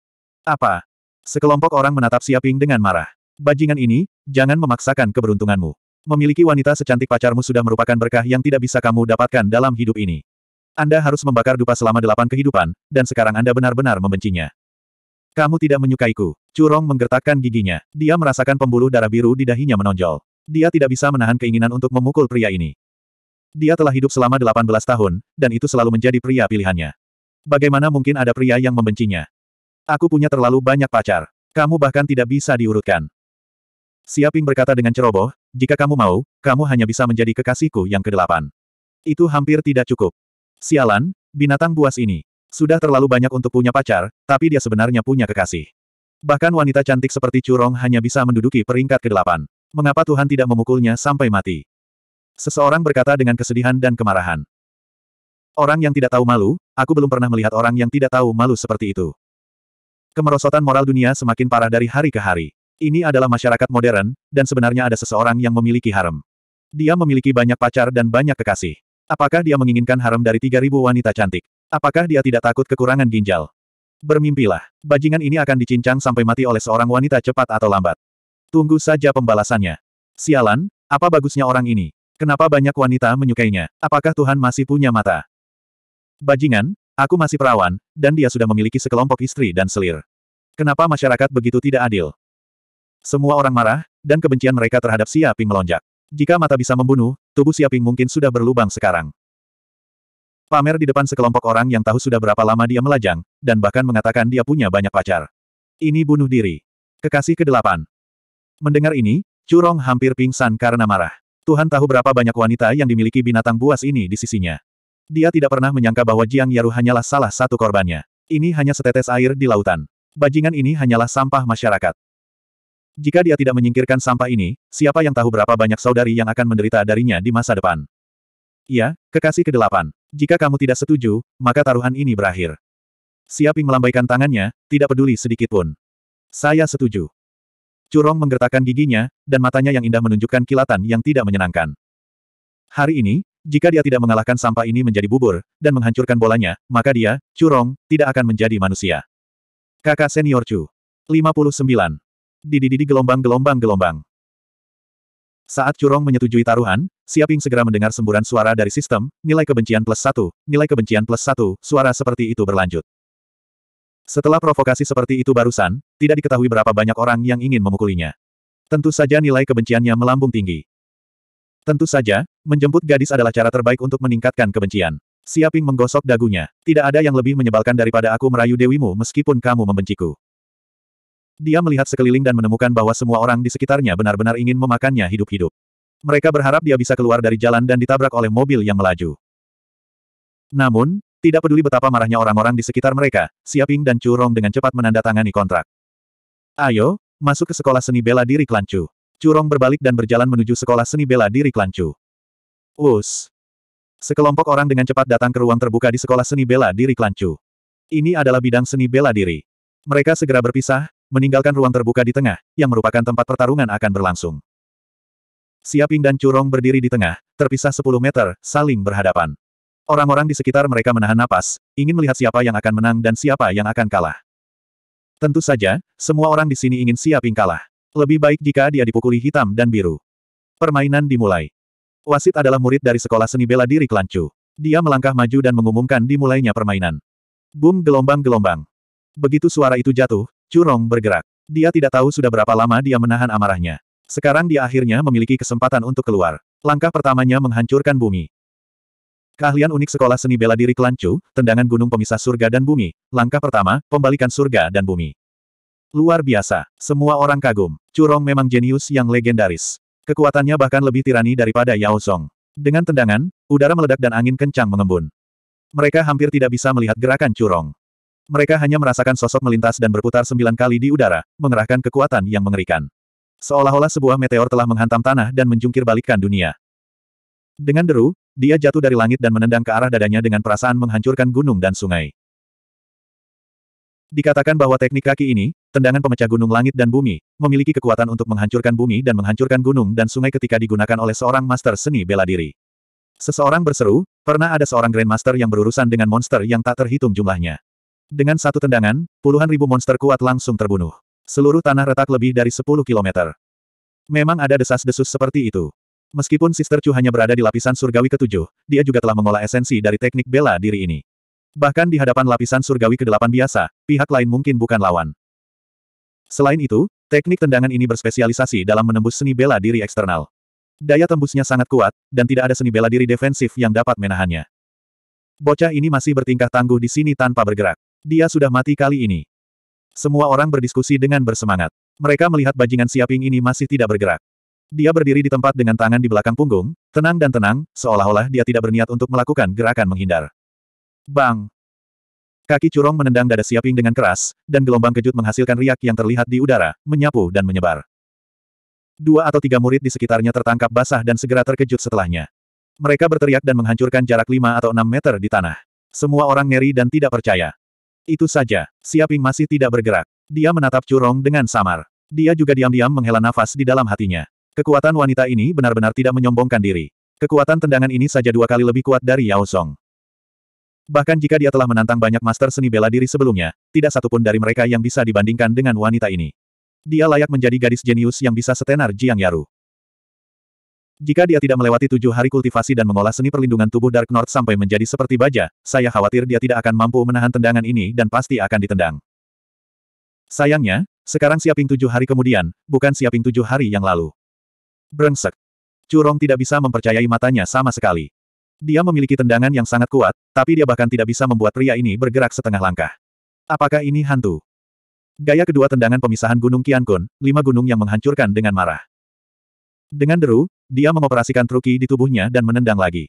Apa? Sekelompok orang menatap Siaping dengan marah. Bajingan ini, jangan memaksakan keberuntunganmu. Memiliki wanita secantik pacarmu sudah merupakan berkah yang tidak bisa kamu dapatkan dalam hidup ini. Anda harus membakar dupa selama delapan kehidupan, dan sekarang Anda benar-benar membencinya. Kamu tidak menyukaiku. Curong menggertakkan giginya. Dia merasakan pembuluh darah biru di dahinya menonjol. Dia tidak bisa menahan keinginan untuk memukul pria ini. Dia telah hidup selama 18 tahun, dan itu selalu menjadi pria pilihannya. Bagaimana mungkin ada pria yang membencinya? Aku punya terlalu banyak pacar. Kamu bahkan tidak bisa diurutkan. Siaping berkata dengan ceroboh, jika kamu mau, kamu hanya bisa menjadi kekasihku yang kedelapan. Itu hampir tidak cukup. Sialan, binatang buas ini. Sudah terlalu banyak untuk punya pacar, tapi dia sebenarnya punya kekasih. Bahkan wanita cantik seperti Curong hanya bisa menduduki peringkat kedelapan. Mengapa Tuhan tidak memukulnya sampai mati? Seseorang berkata dengan kesedihan dan kemarahan. Orang yang tidak tahu malu, Aku belum pernah melihat orang yang tidak tahu malu seperti itu. Kemerosotan moral dunia semakin parah dari hari ke hari. Ini adalah masyarakat modern, dan sebenarnya ada seseorang yang memiliki harem. Dia memiliki banyak pacar dan banyak kekasih. Apakah dia menginginkan harem dari 3.000 wanita cantik? Apakah dia tidak takut kekurangan ginjal? Bermimpilah, bajingan ini akan dicincang sampai mati oleh seorang wanita cepat atau lambat. Tunggu saja pembalasannya. Sialan, apa bagusnya orang ini? Kenapa banyak wanita menyukainya? Apakah Tuhan masih punya mata? Bajingan, aku masih perawan, dan dia sudah memiliki sekelompok istri dan selir. Kenapa masyarakat begitu tidak adil? Semua orang marah, dan kebencian mereka terhadap Siaping melonjak. Jika mata bisa membunuh, tubuh Siaping mungkin sudah berlubang sekarang. Pamer di depan sekelompok orang yang tahu sudah berapa lama dia melajang, dan bahkan mengatakan dia punya banyak pacar. Ini bunuh diri. Kekasih kedelapan. Mendengar ini, Curong hampir pingsan karena marah. Tuhan tahu berapa banyak wanita yang dimiliki binatang buas ini di sisinya. Dia tidak pernah menyangka bahwa Jiang Yaru hanyalah salah satu korbannya. Ini hanya setetes air di lautan. Bajingan ini hanyalah sampah masyarakat. Jika dia tidak menyingkirkan sampah ini, siapa yang tahu berapa banyak saudari yang akan menderita darinya di masa depan. Ya, kekasih kedelapan. Jika kamu tidak setuju, maka taruhan ini berakhir. Siaping melambaikan tangannya, tidak peduli sedikitpun. Saya setuju. Curong menggertakkan giginya, dan matanya yang indah menunjukkan kilatan yang tidak menyenangkan. Hari ini, jika dia tidak mengalahkan sampah ini menjadi bubur, dan menghancurkan bolanya, maka dia, Curong, tidak akan menjadi manusia. Kakak senior Chu. 59. Didididi gelombang-gelombang-gelombang. Saat Curong menyetujui taruhan, Siaping segera mendengar semburan suara dari sistem, nilai kebencian plus satu, nilai kebencian plus satu, suara seperti itu berlanjut. Setelah provokasi seperti itu barusan, tidak diketahui berapa banyak orang yang ingin memukulinya. Tentu saja nilai kebenciannya melambung tinggi. Tentu saja, menjemput gadis adalah cara terbaik untuk meningkatkan kebencian. Siaping menggosok dagunya. Tidak ada yang lebih menyebalkan daripada aku merayu dewimu meskipun kamu membenciku. Dia melihat sekeliling dan menemukan bahwa semua orang di sekitarnya benar-benar ingin memakannya hidup-hidup. Mereka berharap dia bisa keluar dari jalan dan ditabrak oleh mobil yang melaju. Namun, tidak peduli betapa marahnya orang-orang di sekitar mereka, Siaping dan Curong dengan cepat menandatangani kontrak. Ayo, masuk ke sekolah seni bela diri Klancu. Curong berbalik dan berjalan menuju sekolah seni bela diri Klancu. Us. Sekelompok orang dengan cepat datang ke ruang terbuka di sekolah seni bela diri Klancu. Ini adalah bidang seni bela diri. Mereka segera berpisah, meninggalkan ruang terbuka di tengah, yang merupakan tempat pertarungan akan berlangsung. Siaping dan Curong berdiri di tengah, terpisah 10 meter, saling berhadapan. Orang-orang di sekitar mereka menahan napas, ingin melihat siapa yang akan menang dan siapa yang akan kalah. Tentu saja, semua orang di sini ingin Siaping kalah. Lebih baik jika dia dipukuli hitam dan biru. Permainan dimulai. Wasit adalah murid dari sekolah seni bela diri Kelancu. Dia melangkah maju dan mengumumkan dimulainya permainan. Boom gelombang-gelombang. Begitu suara itu jatuh, Curong bergerak. Dia tidak tahu sudah berapa lama dia menahan amarahnya. Sekarang dia akhirnya memiliki kesempatan untuk keluar. Langkah pertamanya menghancurkan bumi. Keahlian unik sekolah seni bela diri Kelancu, tendangan gunung pemisah surga dan bumi. Langkah pertama, pembalikan surga dan bumi. Luar biasa, semua orang kagum. Curong memang jenius yang legendaris. Kekuatannya bahkan lebih tirani daripada Yao Song. Dengan tendangan, udara meledak dan angin kencang mengembun. Mereka hampir tidak bisa melihat gerakan Curong. Mereka hanya merasakan sosok melintas dan berputar sembilan kali di udara, mengerahkan kekuatan yang mengerikan. Seolah-olah sebuah meteor telah menghantam tanah dan menjungkir balikkan dunia. Dengan deru, dia jatuh dari langit dan menendang ke arah dadanya dengan perasaan menghancurkan gunung dan sungai. Dikatakan bahwa teknik kaki ini, tendangan pemecah gunung langit dan bumi, memiliki kekuatan untuk menghancurkan bumi dan menghancurkan gunung dan sungai ketika digunakan oleh seorang master seni bela diri. Seseorang berseru, pernah ada seorang Grandmaster yang berurusan dengan monster yang tak terhitung jumlahnya. Dengan satu tendangan, puluhan ribu monster kuat langsung terbunuh. Seluruh tanah retak lebih dari 10 kilometer. Memang ada desas-desus seperti itu. Meskipun Sister Chu hanya berada di lapisan surgawi ketujuh, dia juga telah mengolah esensi dari teknik bela diri ini. Bahkan di hadapan lapisan surgawi ke-8 biasa, pihak lain mungkin bukan lawan. Selain itu, teknik tendangan ini berspesialisasi dalam menembus seni bela diri eksternal. Daya tembusnya sangat kuat, dan tidak ada seni bela diri defensif yang dapat menahannya. Bocah ini masih bertingkah tangguh di sini tanpa bergerak. Dia sudah mati kali ini. Semua orang berdiskusi dengan bersemangat. Mereka melihat bajingan siaping ini masih tidak bergerak. Dia berdiri di tempat dengan tangan di belakang punggung, tenang dan tenang, seolah-olah dia tidak berniat untuk melakukan gerakan menghindar. Bang! Kaki curong menendang dada Siaping dengan keras, dan gelombang kejut menghasilkan riak yang terlihat di udara, menyapu dan menyebar. Dua atau tiga murid di sekitarnya tertangkap basah dan segera terkejut setelahnya. Mereka berteriak dan menghancurkan jarak lima atau enam meter di tanah. Semua orang ngeri dan tidak percaya. Itu saja, Siaping masih tidak bergerak. Dia menatap curong dengan samar. Dia juga diam-diam menghela nafas di dalam hatinya. Kekuatan wanita ini benar-benar tidak menyombongkan diri. Kekuatan tendangan ini saja dua kali lebih kuat dari Yao Song. Bahkan jika dia telah menantang banyak master seni bela diri sebelumnya, tidak satupun dari mereka yang bisa dibandingkan dengan wanita ini. Dia layak menjadi gadis jenius yang bisa setenar Jiang Yaru. Jika dia tidak melewati tujuh hari kultivasi dan mengolah seni perlindungan tubuh Dark North sampai menjadi seperti baja, saya khawatir dia tidak akan mampu menahan tendangan ini dan pasti akan ditendang. Sayangnya, sekarang siaping tujuh hari kemudian, bukan siaping tujuh hari yang lalu. Brengsek. Curong tidak bisa mempercayai matanya sama sekali. Dia memiliki tendangan yang sangat kuat, tapi dia bahkan tidak bisa membuat pria ini bergerak setengah langkah. Apakah ini hantu? Gaya kedua tendangan pemisahan Gunung Qiankun, lima gunung yang menghancurkan dengan marah. Dengan deru, dia mengoperasikan truki di tubuhnya dan menendang lagi.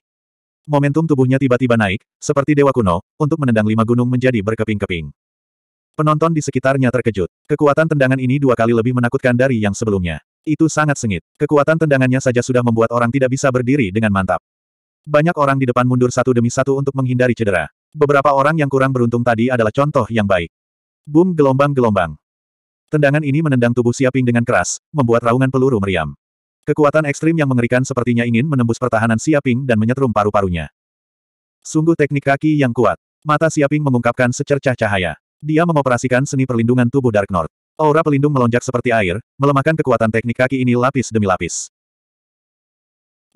Momentum tubuhnya tiba-tiba naik, seperti dewa kuno, untuk menendang lima gunung menjadi berkeping-keping. Penonton di sekitarnya terkejut. Kekuatan tendangan ini dua kali lebih menakutkan dari yang sebelumnya. Itu sangat sengit. Kekuatan tendangannya saja sudah membuat orang tidak bisa berdiri dengan mantap. Banyak orang di depan mundur satu demi satu untuk menghindari cedera. Beberapa orang yang kurang beruntung tadi adalah contoh yang baik. Boom gelombang-gelombang. Tendangan ini menendang tubuh Siaping dengan keras, membuat raungan peluru meriam. Kekuatan ekstrim yang mengerikan sepertinya ingin menembus pertahanan Siaping dan menyetrum paru-parunya. Sungguh teknik kaki yang kuat. Mata Siaping mengungkapkan secercah cahaya. Dia mengoperasikan seni perlindungan tubuh Dark North. Aura pelindung melonjak seperti air, melemahkan kekuatan teknik kaki ini lapis demi lapis.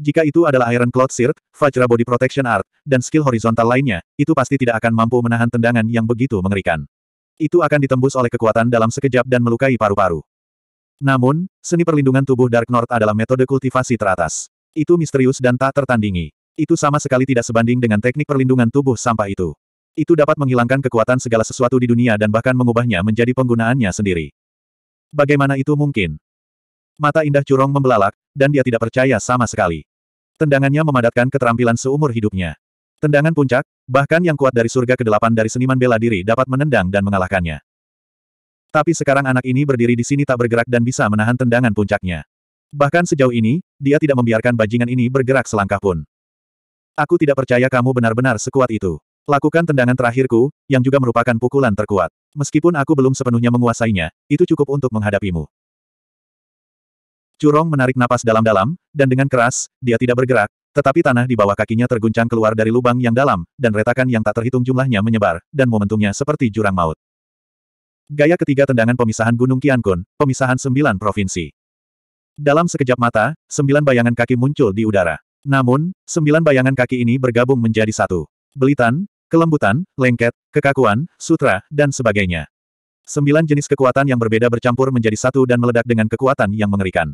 Jika itu adalah Iron Cloud Shirt, Vajra Body Protection Art, dan skill horizontal lainnya, itu pasti tidak akan mampu menahan tendangan yang begitu mengerikan. Itu akan ditembus oleh kekuatan dalam sekejap dan melukai paru-paru. Namun, seni perlindungan tubuh Dark North adalah metode kultivasi teratas. Itu misterius dan tak tertandingi. Itu sama sekali tidak sebanding dengan teknik perlindungan tubuh sampah itu. Itu dapat menghilangkan kekuatan segala sesuatu di dunia dan bahkan mengubahnya menjadi penggunaannya sendiri. Bagaimana itu mungkin? Mata indah curong membelalak, dan dia tidak percaya sama sekali. Tendangannya memadatkan keterampilan seumur hidupnya. Tendangan puncak, bahkan yang kuat dari surga ke delapan dari seniman bela diri dapat menendang dan mengalahkannya. Tapi sekarang anak ini berdiri di sini tak bergerak dan bisa menahan tendangan puncaknya. Bahkan sejauh ini, dia tidak membiarkan bajingan ini bergerak selangkah pun. Aku tidak percaya kamu benar-benar sekuat itu. Lakukan tendangan terakhirku, yang juga merupakan pukulan terkuat. Meskipun aku belum sepenuhnya menguasainya, itu cukup untuk menghadapimu. Curong menarik napas dalam-dalam, dan dengan keras, dia tidak bergerak, tetapi tanah di bawah kakinya terguncang keluar dari lubang yang dalam, dan retakan yang tak terhitung jumlahnya menyebar, dan momentumnya seperti jurang maut. Gaya ketiga tendangan pemisahan Gunung Kun, pemisahan sembilan provinsi. Dalam sekejap mata, sembilan bayangan kaki muncul di udara. Namun, sembilan bayangan kaki ini bergabung menjadi satu. Belitan, kelembutan, lengket, kekakuan, sutra, dan sebagainya. Sembilan jenis kekuatan yang berbeda bercampur menjadi satu dan meledak dengan kekuatan yang mengerikan.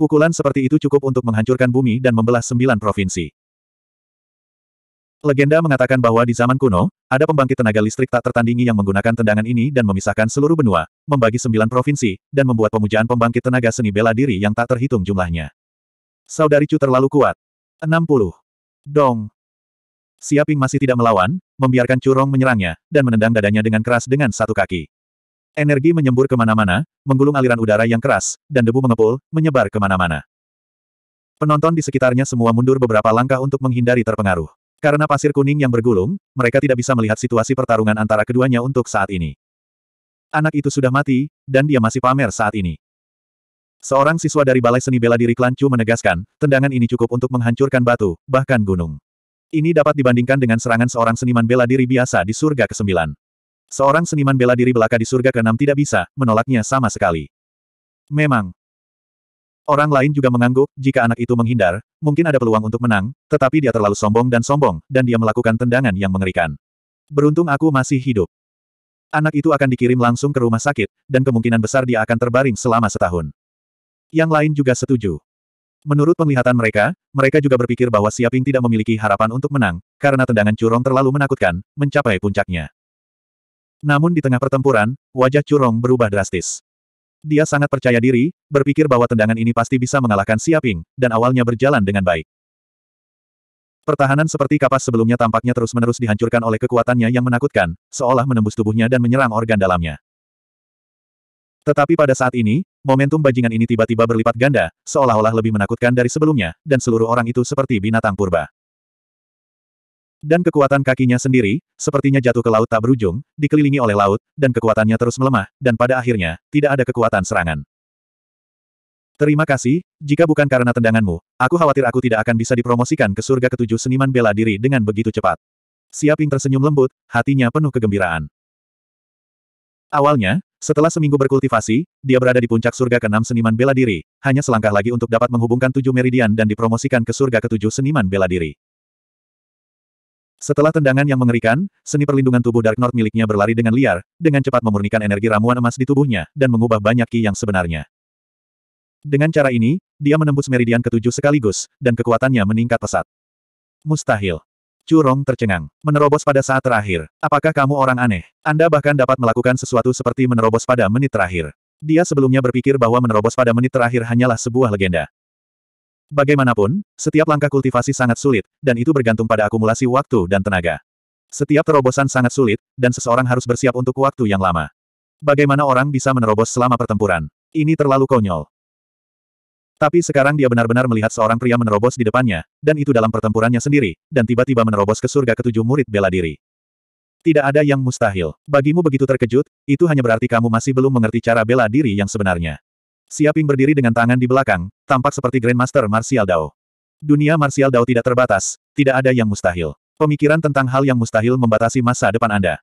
Pukulan seperti itu cukup untuk menghancurkan bumi dan membelah sembilan provinsi. Legenda mengatakan bahwa di zaman kuno, ada pembangkit tenaga listrik tak tertandingi yang menggunakan tendangan ini dan memisahkan seluruh benua, membagi sembilan provinsi, dan membuat pemujaan pembangkit tenaga seni bela diri yang tak terhitung jumlahnya. Saudari Chu terlalu kuat. 60. Dong. Siaping masih tidak melawan, membiarkan Curong menyerangnya, dan menendang dadanya dengan keras dengan satu kaki. Energi menyembur kemana-mana, menggulung aliran udara yang keras, dan debu mengepul, menyebar kemana-mana. Penonton di sekitarnya semua mundur beberapa langkah untuk menghindari terpengaruh. Karena pasir kuning yang bergulung, mereka tidak bisa melihat situasi pertarungan antara keduanya untuk saat ini. Anak itu sudah mati, dan dia masih pamer saat ini. Seorang siswa dari Balai Seni Bela Diri Klan menegaskan, tendangan ini cukup untuk menghancurkan batu, bahkan gunung. Ini dapat dibandingkan dengan serangan seorang seniman bela diri biasa di surga ke-9. Seorang seniman bela diri belaka di surga keenam tidak bisa menolaknya sama sekali. Memang. Orang lain juga mengangguk, jika anak itu menghindar, mungkin ada peluang untuk menang, tetapi dia terlalu sombong dan sombong, dan dia melakukan tendangan yang mengerikan. Beruntung aku masih hidup. Anak itu akan dikirim langsung ke rumah sakit, dan kemungkinan besar dia akan terbaring selama setahun. Yang lain juga setuju. Menurut penglihatan mereka, mereka juga berpikir bahwa Siaping tidak memiliki harapan untuk menang, karena tendangan curong terlalu menakutkan, mencapai puncaknya. Namun di tengah pertempuran, wajah Curong berubah drastis. Dia sangat percaya diri, berpikir bahwa tendangan ini pasti bisa mengalahkan Siaping, dan awalnya berjalan dengan baik. Pertahanan seperti kapas sebelumnya tampaknya terus-menerus dihancurkan oleh kekuatannya yang menakutkan, seolah menembus tubuhnya dan menyerang organ dalamnya. Tetapi pada saat ini, momentum bajingan ini tiba-tiba berlipat ganda, seolah-olah lebih menakutkan dari sebelumnya, dan seluruh orang itu seperti binatang purba. Dan kekuatan kakinya sendiri, sepertinya jatuh ke laut tak berujung, dikelilingi oleh laut, dan kekuatannya terus melemah, dan pada akhirnya, tidak ada kekuatan serangan. Terima kasih, jika bukan karena tendanganmu, aku khawatir aku tidak akan bisa dipromosikan ke surga ketujuh seniman bela diri dengan begitu cepat. Siaping tersenyum lembut, hatinya penuh kegembiraan. Awalnya, setelah seminggu berkultivasi, dia berada di puncak surga keenam seniman bela diri, hanya selangkah lagi untuk dapat menghubungkan tujuh meridian dan dipromosikan ke surga ketujuh seniman bela diri. Setelah tendangan yang mengerikan, seni perlindungan tubuh Dark North miliknya berlari dengan liar, dengan cepat memurnikan energi ramuan emas di tubuhnya, dan mengubah banyak ki yang sebenarnya. Dengan cara ini, dia menembus meridian ketujuh sekaligus, dan kekuatannya meningkat pesat. Mustahil. Curong tercengang. Menerobos pada saat terakhir. Apakah kamu orang aneh? Anda bahkan dapat melakukan sesuatu seperti menerobos pada menit terakhir. Dia sebelumnya berpikir bahwa menerobos pada menit terakhir hanyalah sebuah legenda. Bagaimanapun, setiap langkah kultivasi sangat sulit, dan itu bergantung pada akumulasi waktu dan tenaga. Setiap terobosan sangat sulit, dan seseorang harus bersiap untuk waktu yang lama. Bagaimana orang bisa menerobos selama pertempuran? Ini terlalu konyol. Tapi sekarang dia benar-benar melihat seorang pria menerobos di depannya, dan itu dalam pertempurannya sendiri, dan tiba-tiba menerobos ke surga ketujuh murid bela diri. Tidak ada yang mustahil. Bagimu begitu terkejut, itu hanya berarti kamu masih belum mengerti cara bela diri yang sebenarnya. Siaping berdiri dengan tangan di belakang, tampak seperti Grandmaster Martial Dao. Dunia Martial Dao tidak terbatas, tidak ada yang mustahil. Pemikiran tentang hal yang mustahil membatasi masa depan Anda.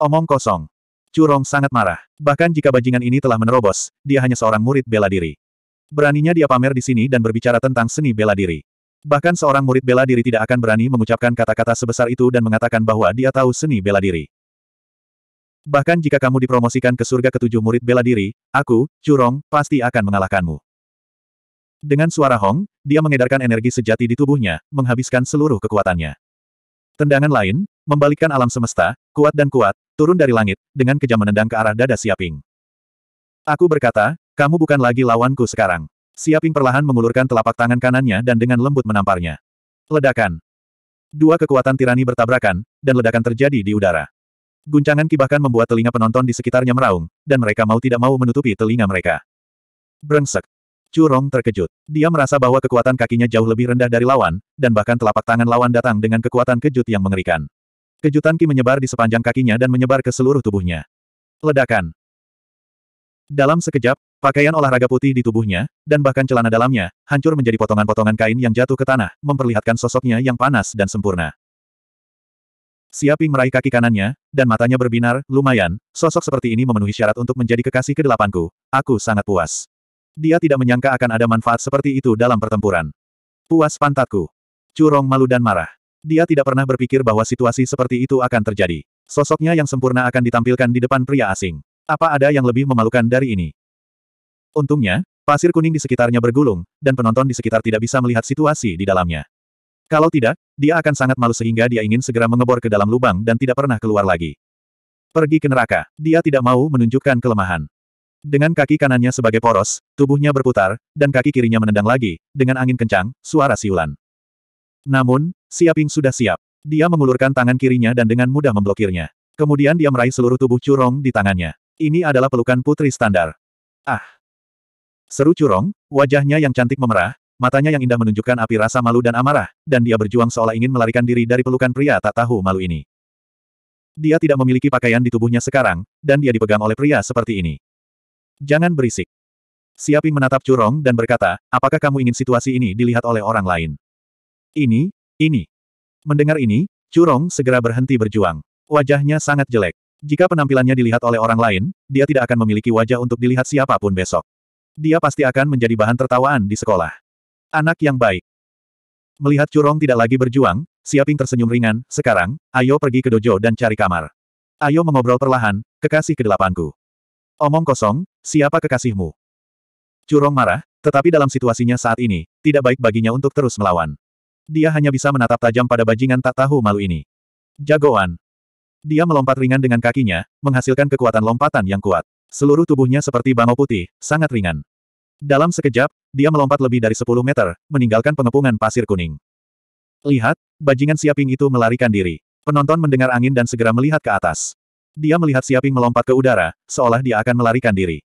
Omong kosong. Curong sangat marah. Bahkan jika bajingan ini telah menerobos, dia hanya seorang murid bela diri. Beraninya dia pamer di sini dan berbicara tentang seni bela diri. Bahkan seorang murid bela diri tidak akan berani mengucapkan kata-kata sebesar itu dan mengatakan bahwa dia tahu seni bela diri. Bahkan jika kamu dipromosikan ke surga ketujuh murid bela diri, aku, Curong, pasti akan mengalahkanmu. Dengan suara Hong, dia mengedarkan energi sejati di tubuhnya, menghabiskan seluruh kekuatannya. Tendangan lain, membalikkan alam semesta, kuat dan kuat, turun dari langit, dengan kejam menendang ke arah dada Siaping. Aku berkata, kamu bukan lagi lawanku sekarang. Siaping perlahan mengulurkan telapak tangan kanannya dan dengan lembut menamparnya. Ledakan. Dua kekuatan tirani bertabrakan, dan ledakan terjadi di udara. Guncangan kibahkan membuat telinga penonton di sekitarnya meraung, dan mereka mau tidak mau menutupi telinga mereka. Brengsek. Curong terkejut. Dia merasa bahwa kekuatan kakinya jauh lebih rendah dari lawan, dan bahkan telapak tangan lawan datang dengan kekuatan kejut yang mengerikan. Kejutan Ki menyebar di sepanjang kakinya dan menyebar ke seluruh tubuhnya. Ledakan. Dalam sekejap, pakaian olahraga putih di tubuhnya, dan bahkan celana dalamnya, hancur menjadi potongan-potongan kain yang jatuh ke tanah, memperlihatkan sosoknya yang panas dan sempurna. Siaping meraih kaki kanannya, dan matanya berbinar, lumayan, sosok seperti ini memenuhi syarat untuk menjadi kekasih kedelapanku. Aku sangat puas. Dia tidak menyangka akan ada manfaat seperti itu dalam pertempuran. Puas pantatku. Curong malu dan marah. Dia tidak pernah berpikir bahwa situasi seperti itu akan terjadi. Sosoknya yang sempurna akan ditampilkan di depan pria asing. Apa ada yang lebih memalukan dari ini? Untungnya, pasir kuning di sekitarnya bergulung, dan penonton di sekitar tidak bisa melihat situasi di dalamnya. Kalau tidak, dia akan sangat malu sehingga dia ingin segera mengebor ke dalam lubang dan tidak pernah keluar lagi. Pergi ke neraka, dia tidak mau menunjukkan kelemahan. Dengan kaki kanannya sebagai poros, tubuhnya berputar, dan kaki kirinya menendang lagi, dengan angin kencang, suara siulan. Namun, Siaping sudah siap. Dia mengulurkan tangan kirinya dan dengan mudah memblokirnya. Kemudian dia meraih seluruh tubuh Curong di tangannya. Ini adalah pelukan putri standar. Ah! Seru Curong, wajahnya yang cantik memerah, Matanya yang indah menunjukkan api rasa malu dan amarah, dan dia berjuang seolah ingin melarikan diri dari pelukan pria tak tahu malu ini. Dia tidak memiliki pakaian di tubuhnya sekarang, dan dia dipegang oleh pria seperti ini. Jangan berisik. Siaping menatap Curong dan berkata, apakah kamu ingin situasi ini dilihat oleh orang lain? Ini, ini. Mendengar ini, Curong segera berhenti berjuang. Wajahnya sangat jelek. Jika penampilannya dilihat oleh orang lain, dia tidak akan memiliki wajah untuk dilihat siapapun besok. Dia pasti akan menjadi bahan tertawaan di sekolah. Anak yang baik. Melihat Curong tidak lagi berjuang, Siaping tersenyum ringan, sekarang, ayo pergi ke dojo dan cari kamar. Ayo mengobrol perlahan, kekasih kedelapanku. Omong kosong, siapa kekasihmu? Curong marah, tetapi dalam situasinya saat ini, tidak baik baginya untuk terus melawan. Dia hanya bisa menatap tajam pada bajingan tak tahu malu ini. Jagoan. Dia melompat ringan dengan kakinya, menghasilkan kekuatan lompatan yang kuat. Seluruh tubuhnya seperti bangau putih, sangat ringan. Dalam sekejap, dia melompat lebih dari 10 meter, meninggalkan pengepungan pasir kuning. Lihat, bajingan Siaping itu melarikan diri. Penonton mendengar angin dan segera melihat ke atas. Dia melihat Siaping melompat ke udara, seolah dia akan melarikan diri.